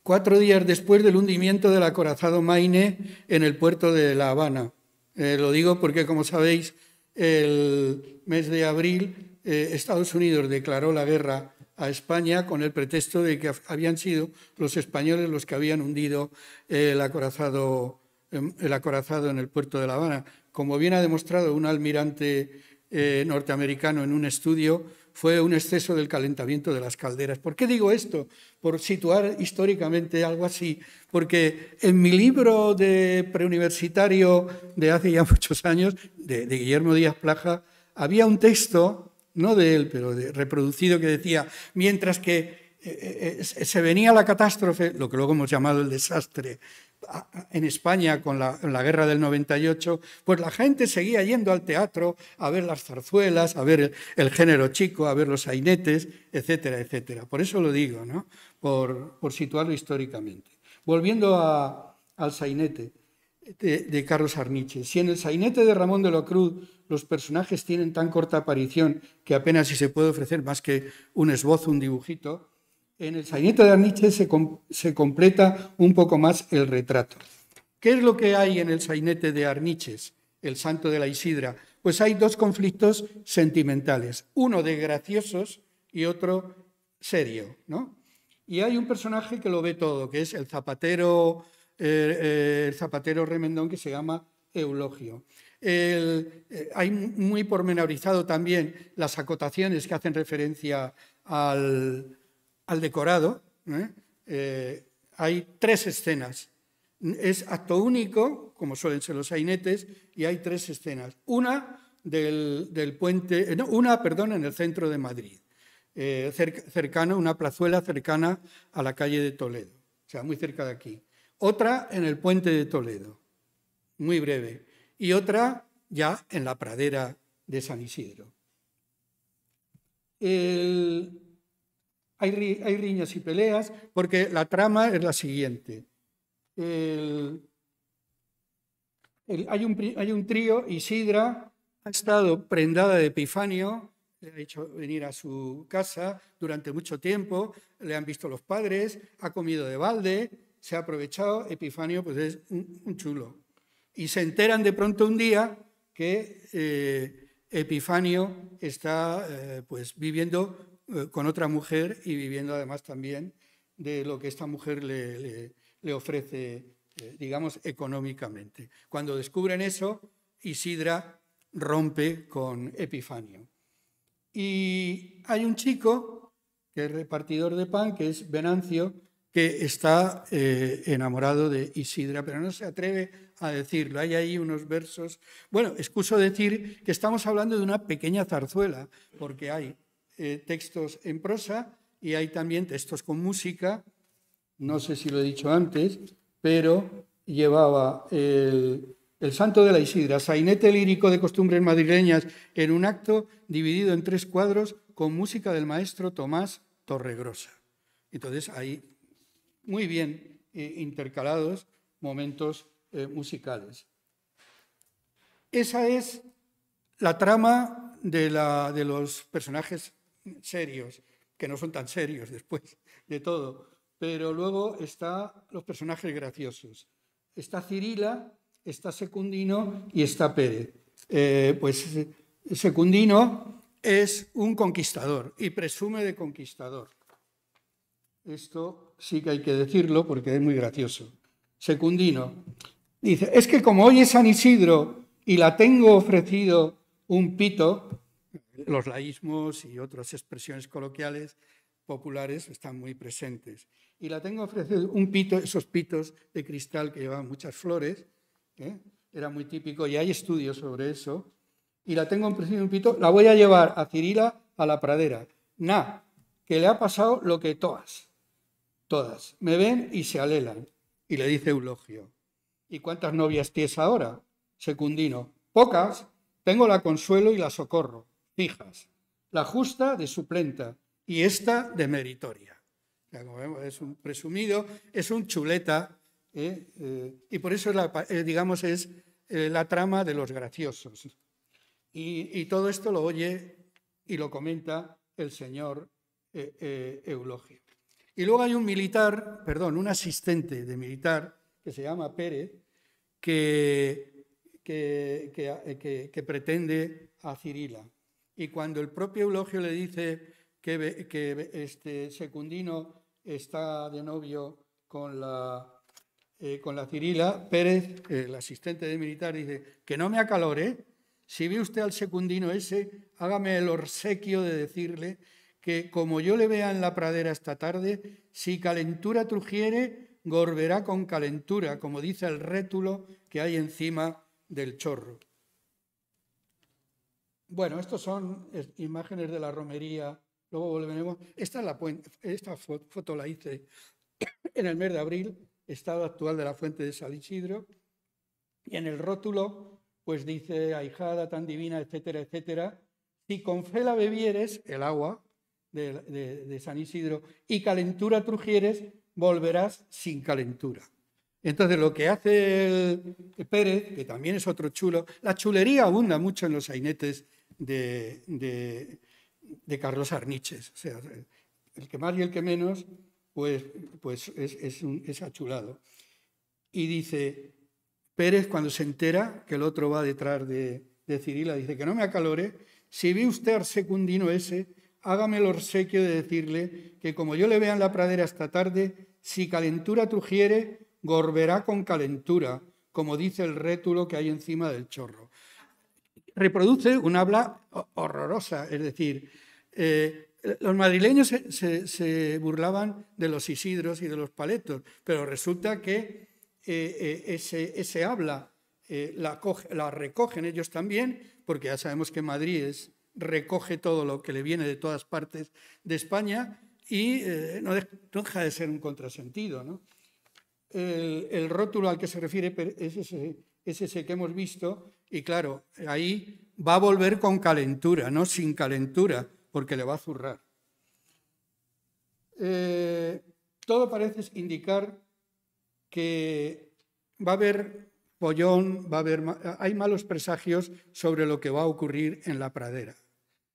cuatro días después del hundimiento del acorazado Maine en el puerto de La Habana. Eh, lo digo porque, como sabéis, el mes de abril eh, Estados Unidos declaró la guerra a España con el pretexto de que habían sido los españoles los que habían hundido el acorazado, em, el acorazado en el puerto de La Habana. Como bien ha demostrado un almirante eh, norteamericano en un estudio fue un exceso del calentamiento de las calderas. ¿Por qué digo esto? Por situar históricamente algo así, porque en mi libro de preuniversitario de hace ya muchos años, de, Guillermo Díaz Plaja, había un texto, no de él, pero reproducido, que decía, mientras que eh, eh, se venía la catástrofe, lo que luego hemos llamado el desastre, en España con la, guerra del 98, pues la gente seguía yendo al teatro a ver las zarzuelas, a ver el, género chico, a ver los sainetes, etcétera, etcétera. Por eso lo digo, ¿no? por, situarlo históricamente. Volviendo al sainete de, de Carlos Arniche, si en el sainete de Ramón de la Cruz los personajes tienen tan corta aparición que apenas si se puede ofrecer más que un esbozo, un dibujito, en el sainete de Arniches se, completa un poco más el retrato. ¿Qué es lo que hay en el sainete de Arniches, el santo de la Isidra? Pues hay dos conflictos sentimentales, uno de graciosos y otro serio, ¿no? Y hay un personaje que lo ve todo, que es el zapatero, eh, eh, el zapatero remendón que se llama Eulogio. Eh, hay muy pormenorizado también las acotaciones que hacen referencia al, al decorado, eh, hay tres escenas. Es acto único, como suelen ser los sainetes, y hay tres escenas. Una del, puente, eh, una, perdón, en el centro de Madrid, eh, a una plazuela cercana a la calle de Toledo, o sea, muy cerca de aquí. Otra en el puente de Toledo, muy breve. Y otra ya en la pradera de San Isidro. El, hay, riñas y peleas, porque la trama es la siguiente. hay, un, hay un trío, Isidra ha estado prendada de Epifanio, le ha hecho venir a su casa durante mucho tiempo, le han visto los padres, ha comido de balde, se ha aprovechado, Epifanio pues es un, chulo. Y se enteran de pronto un día que eh, Epifanio está eh, pues viviendo eh, con otra mujer y viviendo además también de lo que esta mujer le, ofrece, eh, digamos, económicamente. Cuando descubren eso, Isidra rompe con Epifanio. Y hay un chico, que es repartidor de pan, que es Venancio, que está eh, enamorado de Isidra, pero no se atreve a decirlo. Hay ahí unos versos. Bueno, excuso decir que estamos hablando de una pequeña zarzuela, porque hay eh, textos en prosa y hay también textos con música. No sé si lo he dicho antes, pero llevaba el, Santo de la Isidra, sainete lírico de costumbres madrileñas en un acto dividido en tres cuadros con música del maestro Tomás Torregrosa. Entonces ahí muy bien eh, intercalados momentos eh, musicales. Esa es la trama de, la, de los personajes serios, que no son tan serios después de todo. Pero luego están los personajes graciosos. Está Cirila, está Secundino y está Pérez. Eh, pues eh, Secundino es un conquistador y presume de conquistador. Esto sí que hay que decirlo porque es muy gracioso. Secundino dice, es que como hoy es San Isidro y la tengo ofrecido un pito, los laísmos y otras expresiones coloquiales populares están muy presentes. Y la tengo ofrecido un pito, esos pitos de cristal que llevaban muchas flores, ¿eh? era muy típico y hay estudios sobre eso. Y la tengo ofrecido un pito, la voy a llevar a Cirila a la pradera. Na, que le ha pasado lo que todas, todas, me ven y se alelan. Y le dice Eulogio, ¿y cuántas novias tienes ahora? Secundino, pocas, tengo la consuelo y la socorro fijas, la justa de suplenta y esta de meritoria. como es un presumido, es un chuleta, ¿eh? Eh, y por eso, eh, digamos, es la trama de los graciosos. Y, todo esto lo oye y lo comenta el señor Eulogio. Y luego hay un militar, perdón, un asistente de militar que se llama Pérez, que, que, que pretende a Cirila. Y cuando el propio Eulogio le dice que, que este Secundino está de novio con la, eh, con la Cirila, Pérez, el asistente de militar, dice, que no me acalore, si ve usted al secundino ese, hágame el orsequio de decirle que como yo le vea en la pradera esta tarde, si calentura trujiere, gorberá con calentura, como dice el rétulo que hay encima del chorro. Bueno, estos son imágenes de la romería. Luego volveremos. Esta, la esta foto la hice en el mes de abril, estado actual de la fuente de San Isidro. Y en el rótulo, pues dice, ahijada tan divina, etcétera, etcétera. Si con Fela bebieres, el agua de, San Isidro, y calentura trujieres, volverás sin calentura. Entonces, lo que hace Pérez, que también es otro chulo, la chulería abunda mucho en los sainetes de, Carlos Arniches. sea, el que más y el que menos, pues, pues es, es, achulado. Y dice, Pérez cuando se entera que el otro va detrás de, de Cirila, dice que no me acalore, si vi usted al secundino ese, hágame el obsequio de decirle que como yo le vea en la pradera esta tarde, si calentura trujiere, gorberá con calentura, como dice el rétulo que hay encima del chorro reproduce un habla horrorosa, es decir, eh, los madrileños se, burlaban de los Isidros y de los Paletos, pero resulta que eh, eh, ese, habla la, recogen ellos también, porque ya sabemos que Madrid recoge todo lo que le viene de todas partes de España y no, deja de ser un contrasentido. El, rótulo al que se refiere es es ese que hemos visto, y claro, ahí va a volver con calentura, no sin calentura, porque le va a zurrar. Eh, todo parece indicar que va a haber pollón, va a haber, hay malos presagios sobre lo que va a ocurrir en la pradera.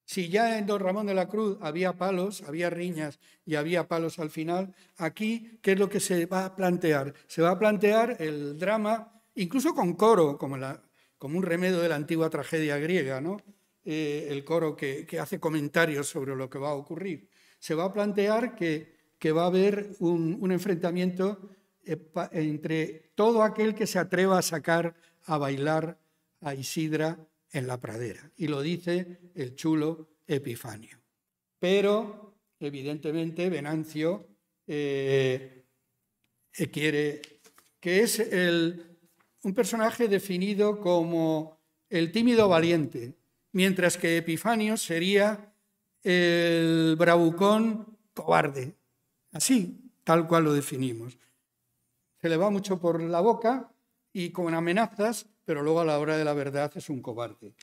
Si ya en Don Ramón de la Cruz había palos, había riñas y había palos al final, aquí, ¿qué es lo que se va a plantear? Se va a plantear el drama, incluso con coro, como la, como un remedio de la antigua tragedia griega, ¿no? Eh, el coro que, hace comentarios sobre lo que va a ocurrir. Se va a plantear que, va a haber un, enfrentamiento entre todo aquel que se atreva a sacar a bailar a Isidra en la pradera. Y lo dice el chulo Epifanio. Pero, evidentemente, Venancio eh, eh, quiere, que es el, un personaje definido como el tímido valiente, mientras que Epifanio sería el bravucón cobarde. Así, tal cual lo definimos. Se le va mucho por la boca y con amenazas, pero luego a la hora de la verdad es un cobarde.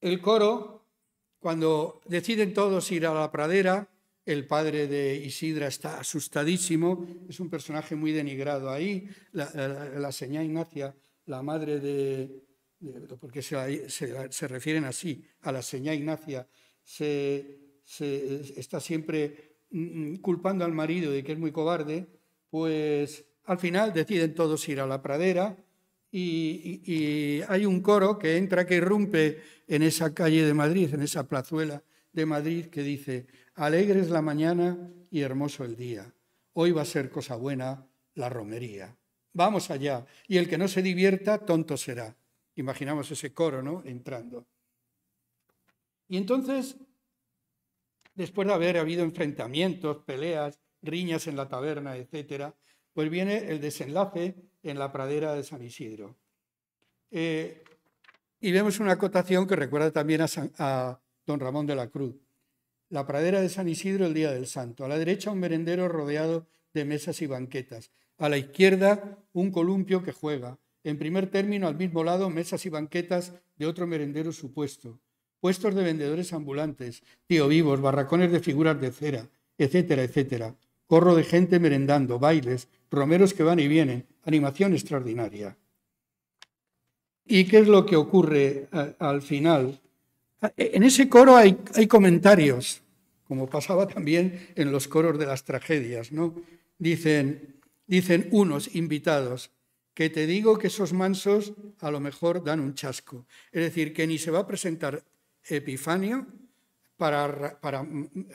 El coro, cuando deciden todos ir a la pradera, el padre de Isidra está asustadísimo, es un personaje muy denigrado ahí. La, la, Ignacia, la madre de, porque se, refieren así a la señá Ignacia, se, está siempre mm, mm, culpando al marido de que es muy cobarde, pues al final deciden todos ir a la pradera, y, hay un coro que entra, que irrumpe en esa calle de Madrid, en esa plazuela de Madrid, que dice, Alegre es la mañana y hermoso el día. Hoy va a ser cosa buena la romería. Vamos allá. Y el que no se divierta, tonto será. Imaginamos ese coro, ¿no? Entrando. Y entonces, después de haber habido enfrentamientos, peleas, riñas en la taberna, etc., pues viene el desenlace en la pradera de San Isidro. Eh, y vemos una acotación que recuerda también a don Ramón de la Cruz la pradera de San Isidro el día del santo. A la derecha un merendero rodeado de mesas y banquetas. A la izquierda un columpio que juega. En primer término, al mismo lado, mesas y banquetas de otro merendero supuesto. Puestos de vendedores ambulantes, tío vivos, barracones de figuras de cera, etcétera, etcétera. Corro de gente merendando, bailes, romeros que van y vienen, animación extraordinaria. ¿Y qué es lo que ocurre eh, al final e, en ese coro hay, comentarios, como pasaba también en los coros de las tragedias, ¿no? Dicen, dicen unos invitados, que te digo que esos mansos a lo mejor dan un chasco. Es decir, que ni se va a presentar Epifanio para,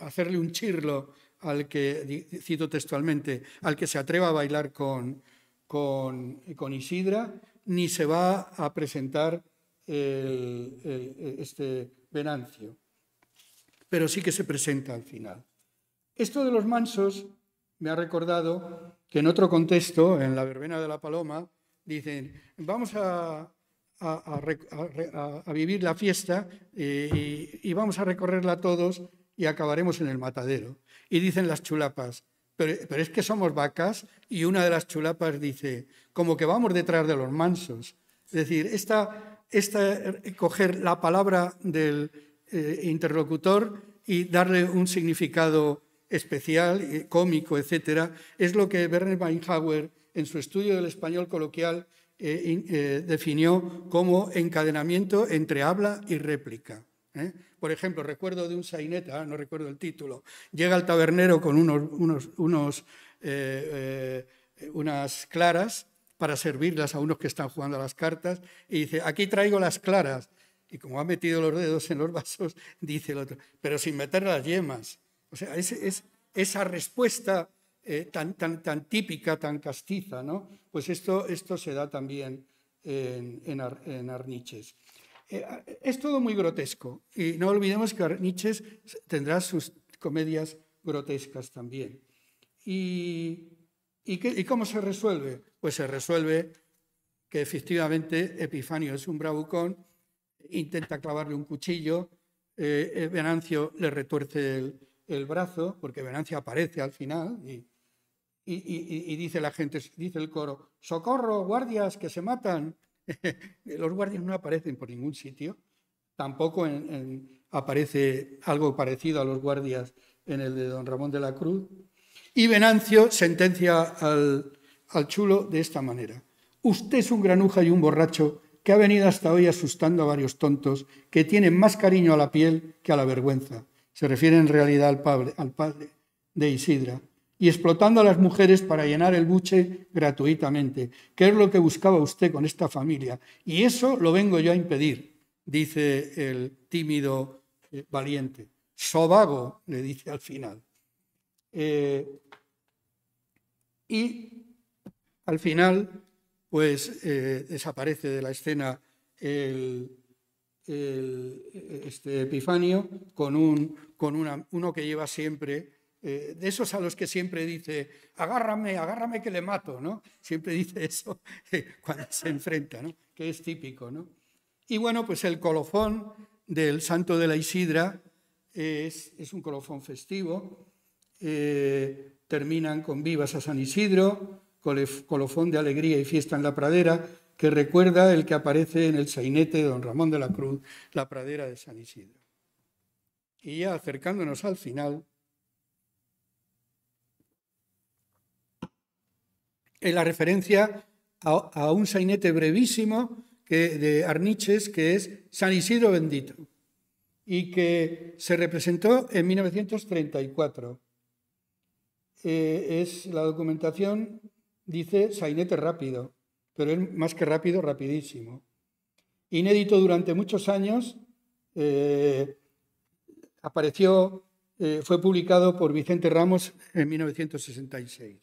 hacerle un chirlo al que, cito textualmente, al que se atreva a bailar con, con, con Isidra, ni se va a presentar este Venancio, pero sí que se presenta al final. Esto de los mansos me ha recordado que en otro contexto, en la verbena de la paloma, dicen, vamos a, vivir la fiesta eh, y, vamos a recorrerla todos y acabaremos en el matadero. Y dicen las chulapas, pero, es que somos vacas y una de las chulapas dice, como que vamos detrás de los mansos. Es decir, esta, esta, eh, coger la palabra del eh, interlocutor y darle un significado especial, eh, cómico, etc., es lo que Werner Weinhauer, en su estudio del español coloquial, definió como encadenamiento entre habla y réplica. Por ejemplo, recuerdo de un saineta, ah, no recuerdo el título, llega al tabernero con unos, unas claras para servirlas a unos que están jugando a las cartas y dice, aquí traigo las claras. Y como ha metido los dedos en los vasos, dice el otro, pero sin meter las yemas. O sea, es, esa respuesta eh, tan, tan, tan típica, tan castiza, ¿no? Pues esto, esto se da también en, en, en Arniches. Eh, eh, es todo muy grotesco y no olvidemos que Arniches tendrá sus comedias grotescas también. Y ¿Y, cómo se resuelve? Pues se resuelve que efectivamente Epifanio es un bravucón, intenta clavarle un cuchillo, eh, eh, Venancio le retuerce el, brazo, porque Venancio aparece al final y, dice la gente, dice el coro, socorro, guardias que se matan. Los guardias no aparecen por ningún sitio, tampoco aparece algo parecido a los guardias en el de don Ramón de la Cruz, y Venancio sentencia al, chulo de esta manera. Usted es un granuja y un borracho que ha venido hasta hoy asustando a varios tontos que tienen más cariño a la piel que a la vergüenza. Se refiere en realidad al padre, al padre de Isidra. Y explotando a las mujeres para llenar el buche gratuitamente, ¿Qué es lo que buscaba usted con esta familia. Y eso lo vengo yo a impedir, dice el tímido eh, valiente. Sobago, le dice al final. Eh, y al final, pues eh, desaparece de la escena el, este Epifanio con, un, con una, uno que lleva siempre eh, de esos a los que siempre dice, agárrame, agárrame que le mato, ¿no? Siempre dice eso cuando se enfrenta, ¿no? Que es típico, ¿no? Y bueno, pues el colofón del Santo de la Isidra es, es un colofón festivo eh, terminan con vivas a San Isidro, colofón de alegría y fiesta en la pradera, que recuerda el que aparece en el sainete de don Ramón de la Cruz, la pradera de San Isidro. Y ya acercándonos al final, en la referencia a, un sainete brevísimo de Arniches, que es San Isidro bendito, y que se representó en 1934 eh, es la documentación, dice sainete rápido, pero es más que rápido, rapidísimo. Inédito durante muchos años, eh, apareció, eh, fue publicado por Vicente Ramos en 1966.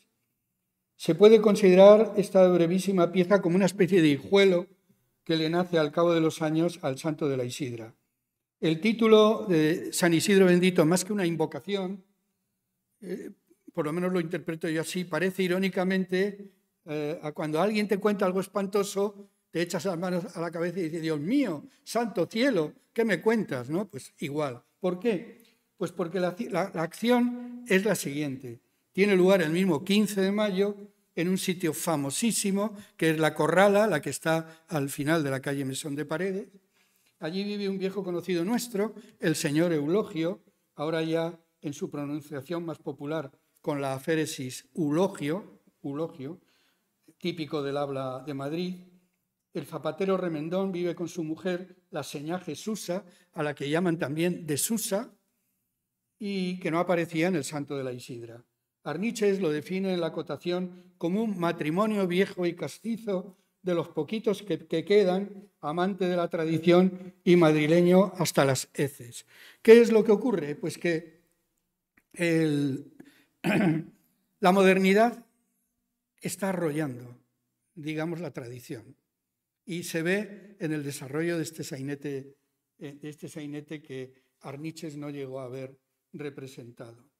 Se puede considerar esta brevísima pieza como una especie de hijuelo que le nace al cabo de los años al santo de la Isidra. El título de San Isidro Bendito, más que una invocación, por lo menos lo interpreto yo así, parece irónicamente, eh, a cuando alguien te cuenta algo espantoso, te echas las manos a la cabeza y dices, Dios mío, santo cielo, ¿qué me cuentas? ¿No? Pues igual. ¿Por qué? Pues porque la, acción es la siguiente. Tiene lugar el mismo 15 de mayo en un sitio famosísimo, que es La Corrala, la que está al final de la calle Mesón de Paredes. Allí vive un viejo conocido nuestro, el señor Eulogio, ahora ya en su pronunciación más popular, con la aféresis ulogio, ulogio, típico del habla de Madrid. El zapatero Remendón vive con su mujer, la señá Jesusa, a la que llaman también de Susa, y que no aparecía en el Santo de la Isidra. Arniches lo define en la acotación como un matrimonio viejo y castizo de los poquitos que, quedan, amante de la tradición y madrileño hasta las heces. ¿Qué es lo que ocurre? Pues que el, la modernidad está arrollando, digamos, la tradición. Y se ve en el desarrollo de este sainete, eh, este sainete que Arniches no llegó a ver representado.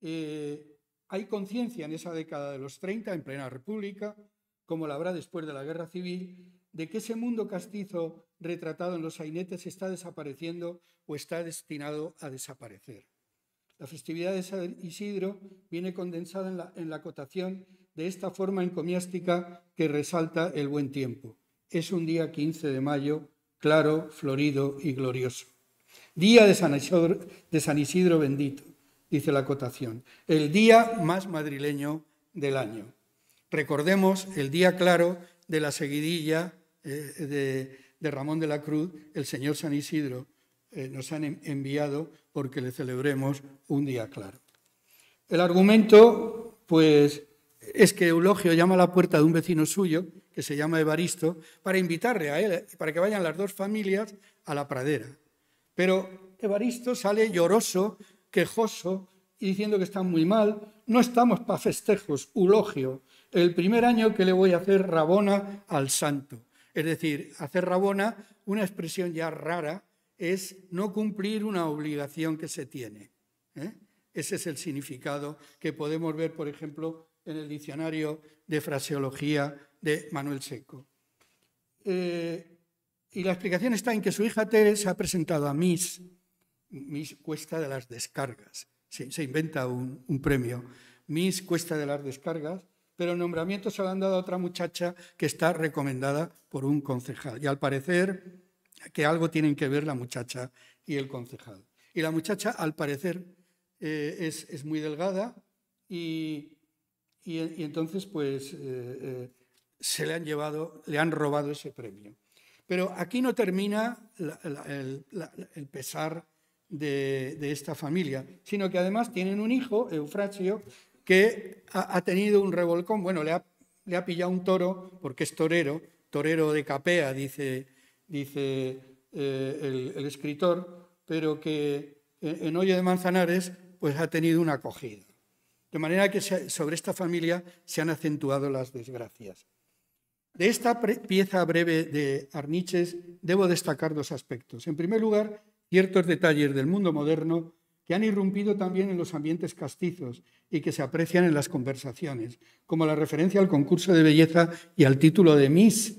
Eh, hay conciencia en esa década de los 30, en plena República, como la habrá después de la Guerra Civil, de que ese mundo castizo retratado en los sainetes está desapareciendo o está destinado a desaparecer. La festividad de San Isidro viene condensada en la, en acotación de esta forma encomiástica que resalta el buen tiempo. Es un día 15 de mayo, claro, florido y glorioso. Día de San Isidro, de San Isidro bendito, dice la acotación. El día más madrileño del año. Recordemos el día claro de la seguidilla eh, de, Ramón de la Cruz, el Señor San Isidro eh, nos han enviado porque le celebremos un día claro. El argumento, pues, es que Eulogio llama a la puerta de un vecino suyo, que se llama Evaristo, para invitarle a él, para que vayan las dos familias a la pradera. Pero Evaristo sale lloroso, quejoso, y diciendo que está muy mal. No estamos para festejos, Eulogio. El primer año que le voy a hacer Rabona al santo. Es decir, hacer Rabona, una expresión ya rara, es no cumplir una obligación que se tiene. ¿eh? Ese es el significado que podemos ver, por ejemplo, en el diccionario de fraseología de Manuel Seco. Eh, y la explicación está en que su hija se ha presentado a Miss, Miss Cuesta de las Descargas. Se, inventa un, un, premio, Miss Cuesta de las Descargas, pero el nombramiento se lo han dado a otra muchacha que está recomendada por un concejal. Y al parecer, que algo tienen que ver la muchacha y el concejal. Y la muchacha, al parecer, eh, es, muy delgada y, entonces pues eh, eh, se le han llevado, le han robado ese premio. Pero aquí no termina el, pesar de, esta familia, sino que además tienen un hijo, Eufrasio, que ha, tenido un revolcón, bueno, le ha, le ha pillado un toro, porque es torero, torero de capea, dice dice eh, el, escritor, pero que en, Hoyo de Manzanares pues, ha tenido una acogida. De manera que sobre esta familia se han acentuado las desgracias. De esta pieza breve de Arniches debo destacar dos aspectos. En primer lugar, ciertos detalles del mundo moderno que han irrumpido también en los ambientes castizos y que se aprecian en las conversaciones, como la referencia al concurso de belleza y al título de Miss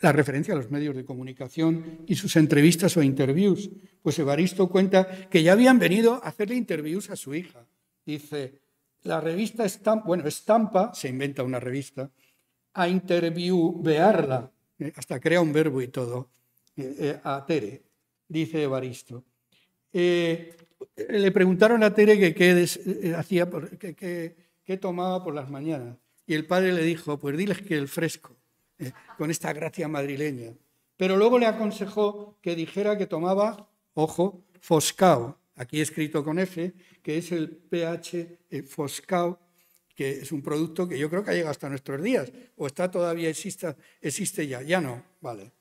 la referencia a los medios de comunicación y sus entrevistas o interviews. Pues Evaristo cuenta que ya habían venido a hacerle interviews a su hija. Dice, la revista Estampa, bueno, Estampa, se inventa una revista, a interviewearla, eh, hasta crea un verbo y todo, eh, eh, a Tere, dice Evaristo. le preguntaron a Tere qué hacía, tomaba por las mañanas. Y el padre le dijo, pues diles que el fresco. con esta gracia madrileña. Pero luego le aconsejó que dijera que tomaba, ojo, foscao, aquí escrito con F, que es el pH eh, foscao, que es un producto que yo creo que ha llegado hasta nuestros días, o está todavía exista, existe ya, ya no, vale.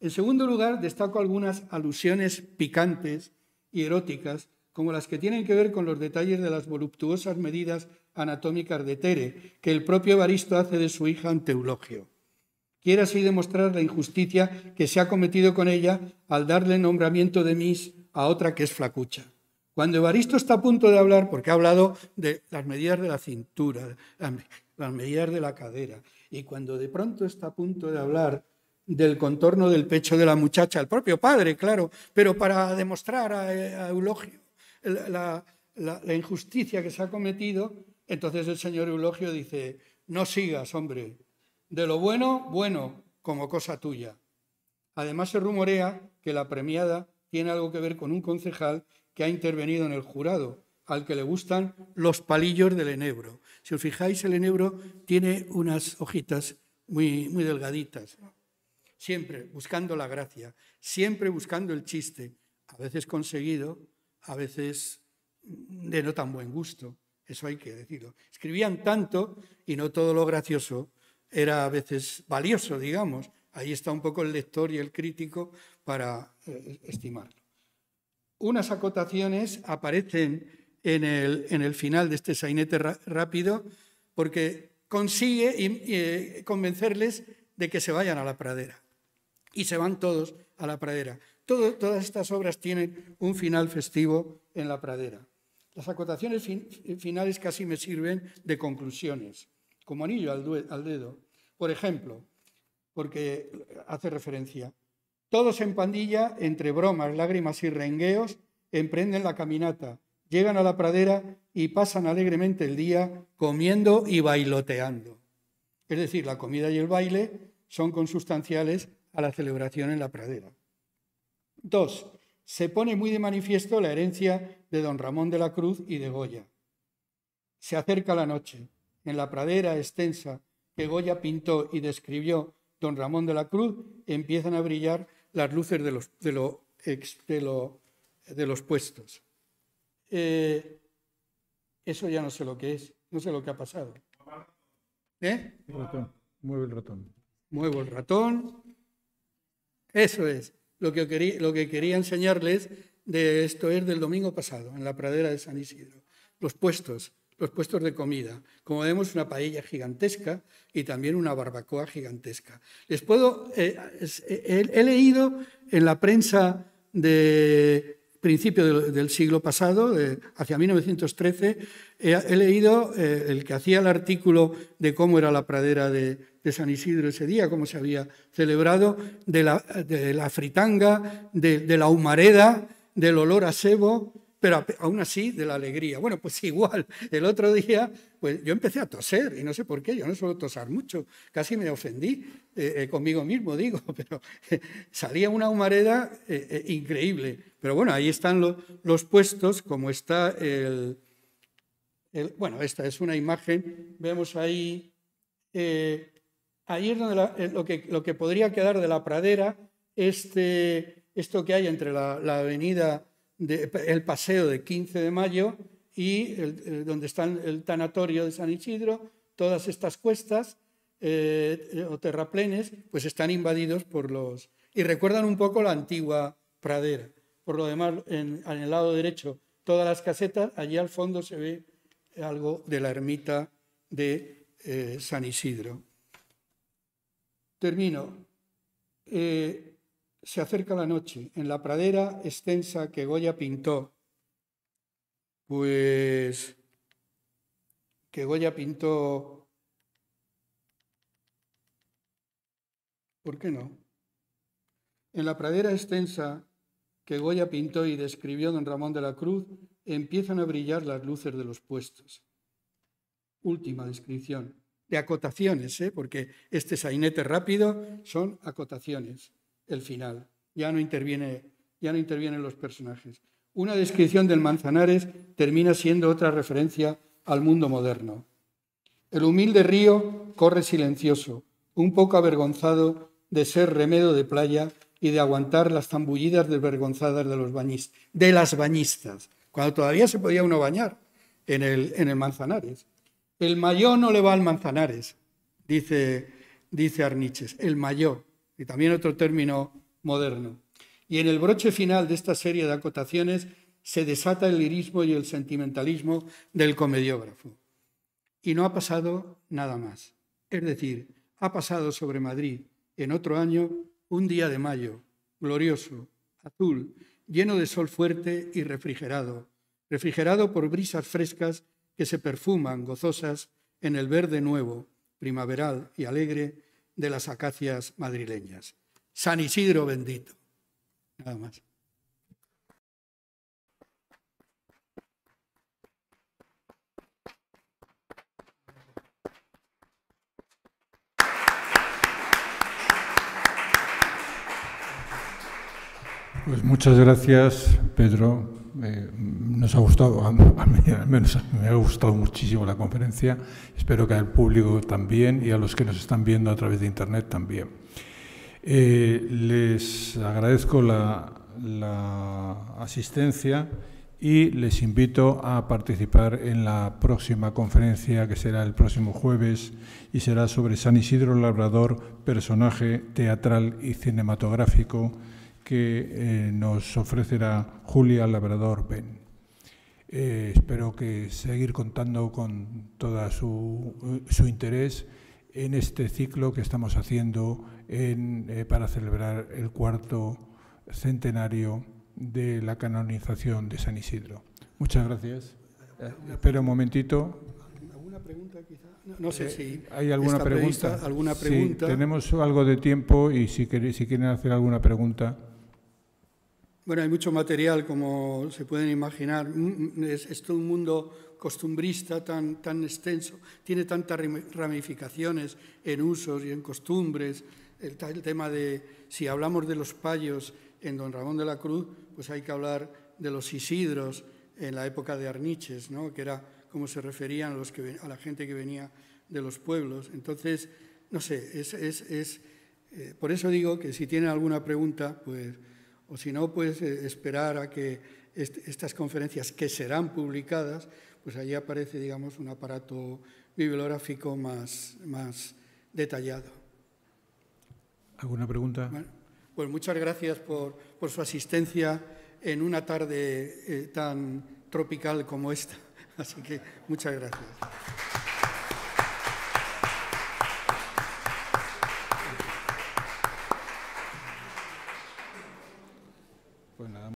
En segundo lugar, destaco algunas alusiones picantes y eróticas, como las que tienen que ver con los detalles de las voluptuosas medidas anatómicas de Tere, que el propio Evaristo hace de su hija en Eulogio. Quiere así demostrar la injusticia que se ha cometido con ella al darle nombramiento de Miss a otra que es flacucha. Cuando Evaristo está a punto de hablar, porque ha hablado de las medidas de la cintura, las medidas de la cadera, y cuando de pronto está a punto de hablar del contorno del pecho de la muchacha, el propio padre, claro, pero para demostrar a, eh, Eulogio la, la injusticia que se ha cometido, entonces el señor Eulogio dice, no sigas, hombre, de lo bueno, bueno, como cosa tuya. Además se rumorea que la premiada tiene algo que ver con un concejal que ha intervenido en el jurado, al que le gustan los palillos del enebro. Si os fijáis, el enebro tiene unas hojitas muy, muy delgaditas. Siempre buscando la gracia, siempre buscando el chiste, a veces conseguido, a veces de no tan buen gusto. Eso hay que decirlo. Escribían tanto y no todo lo gracioso era a veces valioso, digamos. Ahí está un poco el lector y el crítico para eh, estimarlo. Unas acotaciones aparecen en el, final de este sainete rápido porque consigue eh, convencerles de que se vayan a la pradera. Y se van todos a la pradera. todas estas obras tienen un final festivo en la pradera. Las acotaciones finales casi me sirven de conclusiones como anillo al, dedo. Por ejemplo, porque hace referencia, todos en pandilla, entre bromas, lágrimas y rengueos, emprenden la caminata, llegan a la pradera y pasan alegremente el día comiendo y bailoteando. Es decir, la comida y el baile son consustanciales a la celebración en la pradera. Dos, se pone muy de manifiesto la herencia de don Ramón de la Cruz y de Goya. Se acerca la noche en la pradera extensa que Goya pintó y describió don Ramón de la Cruz, empiezan a brillar las luces de los, de los puestos. Eh, eso ya no sé lo que es, no sé lo que ha pasado. ¿Eh? el ratón. Muevo el ratón. Eso es. Lo que, lo que quería enseñarles de esto es del domingo pasado, en la pradera de San Isidro. Los puestos los puestos de comida. Como vemos, una paella gigantesca y también una barbacoa gigantesca. Les puedo, eh, eh, he, leído en la prensa de principio del, siglo pasado, hacia 1913, he, leído eh, el que hacía el artículo de cómo era la pradera de, San Isidro ese día, cómo se había celebrado, de la, de la fritanga, de la humareda, del olor a sebo, pero aún así de la alegría. Bueno, pues igual, el otro día, pues yo empecé a toser, y no sé por qué, yo no suelo tosar mucho, casi me ofendí eh, eh, conmigo mismo, digo, pero eh, salía una humareda increíble. Pero bueno, ahí están los puestos, como está el, Bueno, esta es una imagen, vemos ahí... ahí es donde lo, que, lo que podría quedar de la pradera, este, esto que hay entre la avenida el paseo de 15 de mayo y donde está el tanatorio de San Isidro, todas estas cuestas eh, eh, o terraplenes, pues están invadidos por los... y recuerdan un poco la antigua pradera. Por lo demás, en, el lado derecho, todas las casetas, allí al fondo se ve algo de la ermita de eh, San Isidro. Termino. Se acerca la noche, en la pradera extensa que Goya pintó, pues que Goya pintó, ¿por qué no? En la pradera extensa que Goya pintó y describió don Ramón de la Cruz, empiezan a brillar las luces de los puestos. Última descripción, de acotaciones, ¿eh? porque este sainete rápido son acotaciones el final. Ya no interviene, ya no intervienen los personajes. Una descripción del Manzanares termina siendo otra referencia al mundo moderno. El humilde río corre silencioso, un poco avergonzado de ser remedo de playa y de aguantar las zambullidas desvergonzadas de los bañistas, de las bañistas, cuando todavía se podía uno bañar en el, Manzanares. El mayor no le va al Manzanares, dice, dice Arniches, el mayor y también otro término moderno. Y en el broche final de esta serie de acotaciones se desata el lirismo y el sentimentalismo del comediógrafo. Y no ha pasado nada más. Es decir, ha pasado sobre Madrid en otro año un día de mayo, glorioso, azul, lleno de sol fuerte y refrigerado, refrigerado por brisas frescas que se perfuman gozosas en el verde nuevo, primaveral y alegre de las acacias madrileñas. San Isidro bendito. Nada más. Pues muchas gracias, Pedro nos ha gustado, al menos me ha gustado muchísimo la conferencia, espero que al público también y a los que nos están viendo a través de Internet también. Eh, les agradezco la asistencia y les invito a participar en la próxima conferencia que será el próximo jueves y será sobre San Isidro Labrador, personaje teatral y cinematográfico que eh, nos ofrecerá Julia Labrador Ben. Eh, espero que seguir contando con todo eh, su, interés en este ciclo que estamos haciendo para celebrar el cuarto centenario de la canonización de San Isidro. Muchas gracias. Espera un momentito. ¿Alguna pregunta No, sé si hay alguna pregunta. tenemos algo de tiempo y si quieren hacer alguna pregunta. Bueno, hay mucho material, como se pueden imaginar. Mm, mm, es, todo un mundo costumbrista tan, tan extenso, tiene tantas ramificaciones en usos y en costumbres. El, tema de, si hablamos de los payos en Don Ramón de la Cruz, pues hay que hablar de los isidros en la época de Arniches, ¿no? que era como se referían los que, a la gente que venía de los pueblos. Entonces, no sé, es, es, es eh, por eso digo que si tienen alguna pregunta, pues o si no, pues esperar a que estas conferencias que serán publicadas, pues allí aparece, digamos, un aparato bibliográfico más, detallado. ¿Alguna pregunta? Bueno, pues muchas gracias por, su asistencia en una tarde eh, tan tropical como esta. Así que muchas gracias.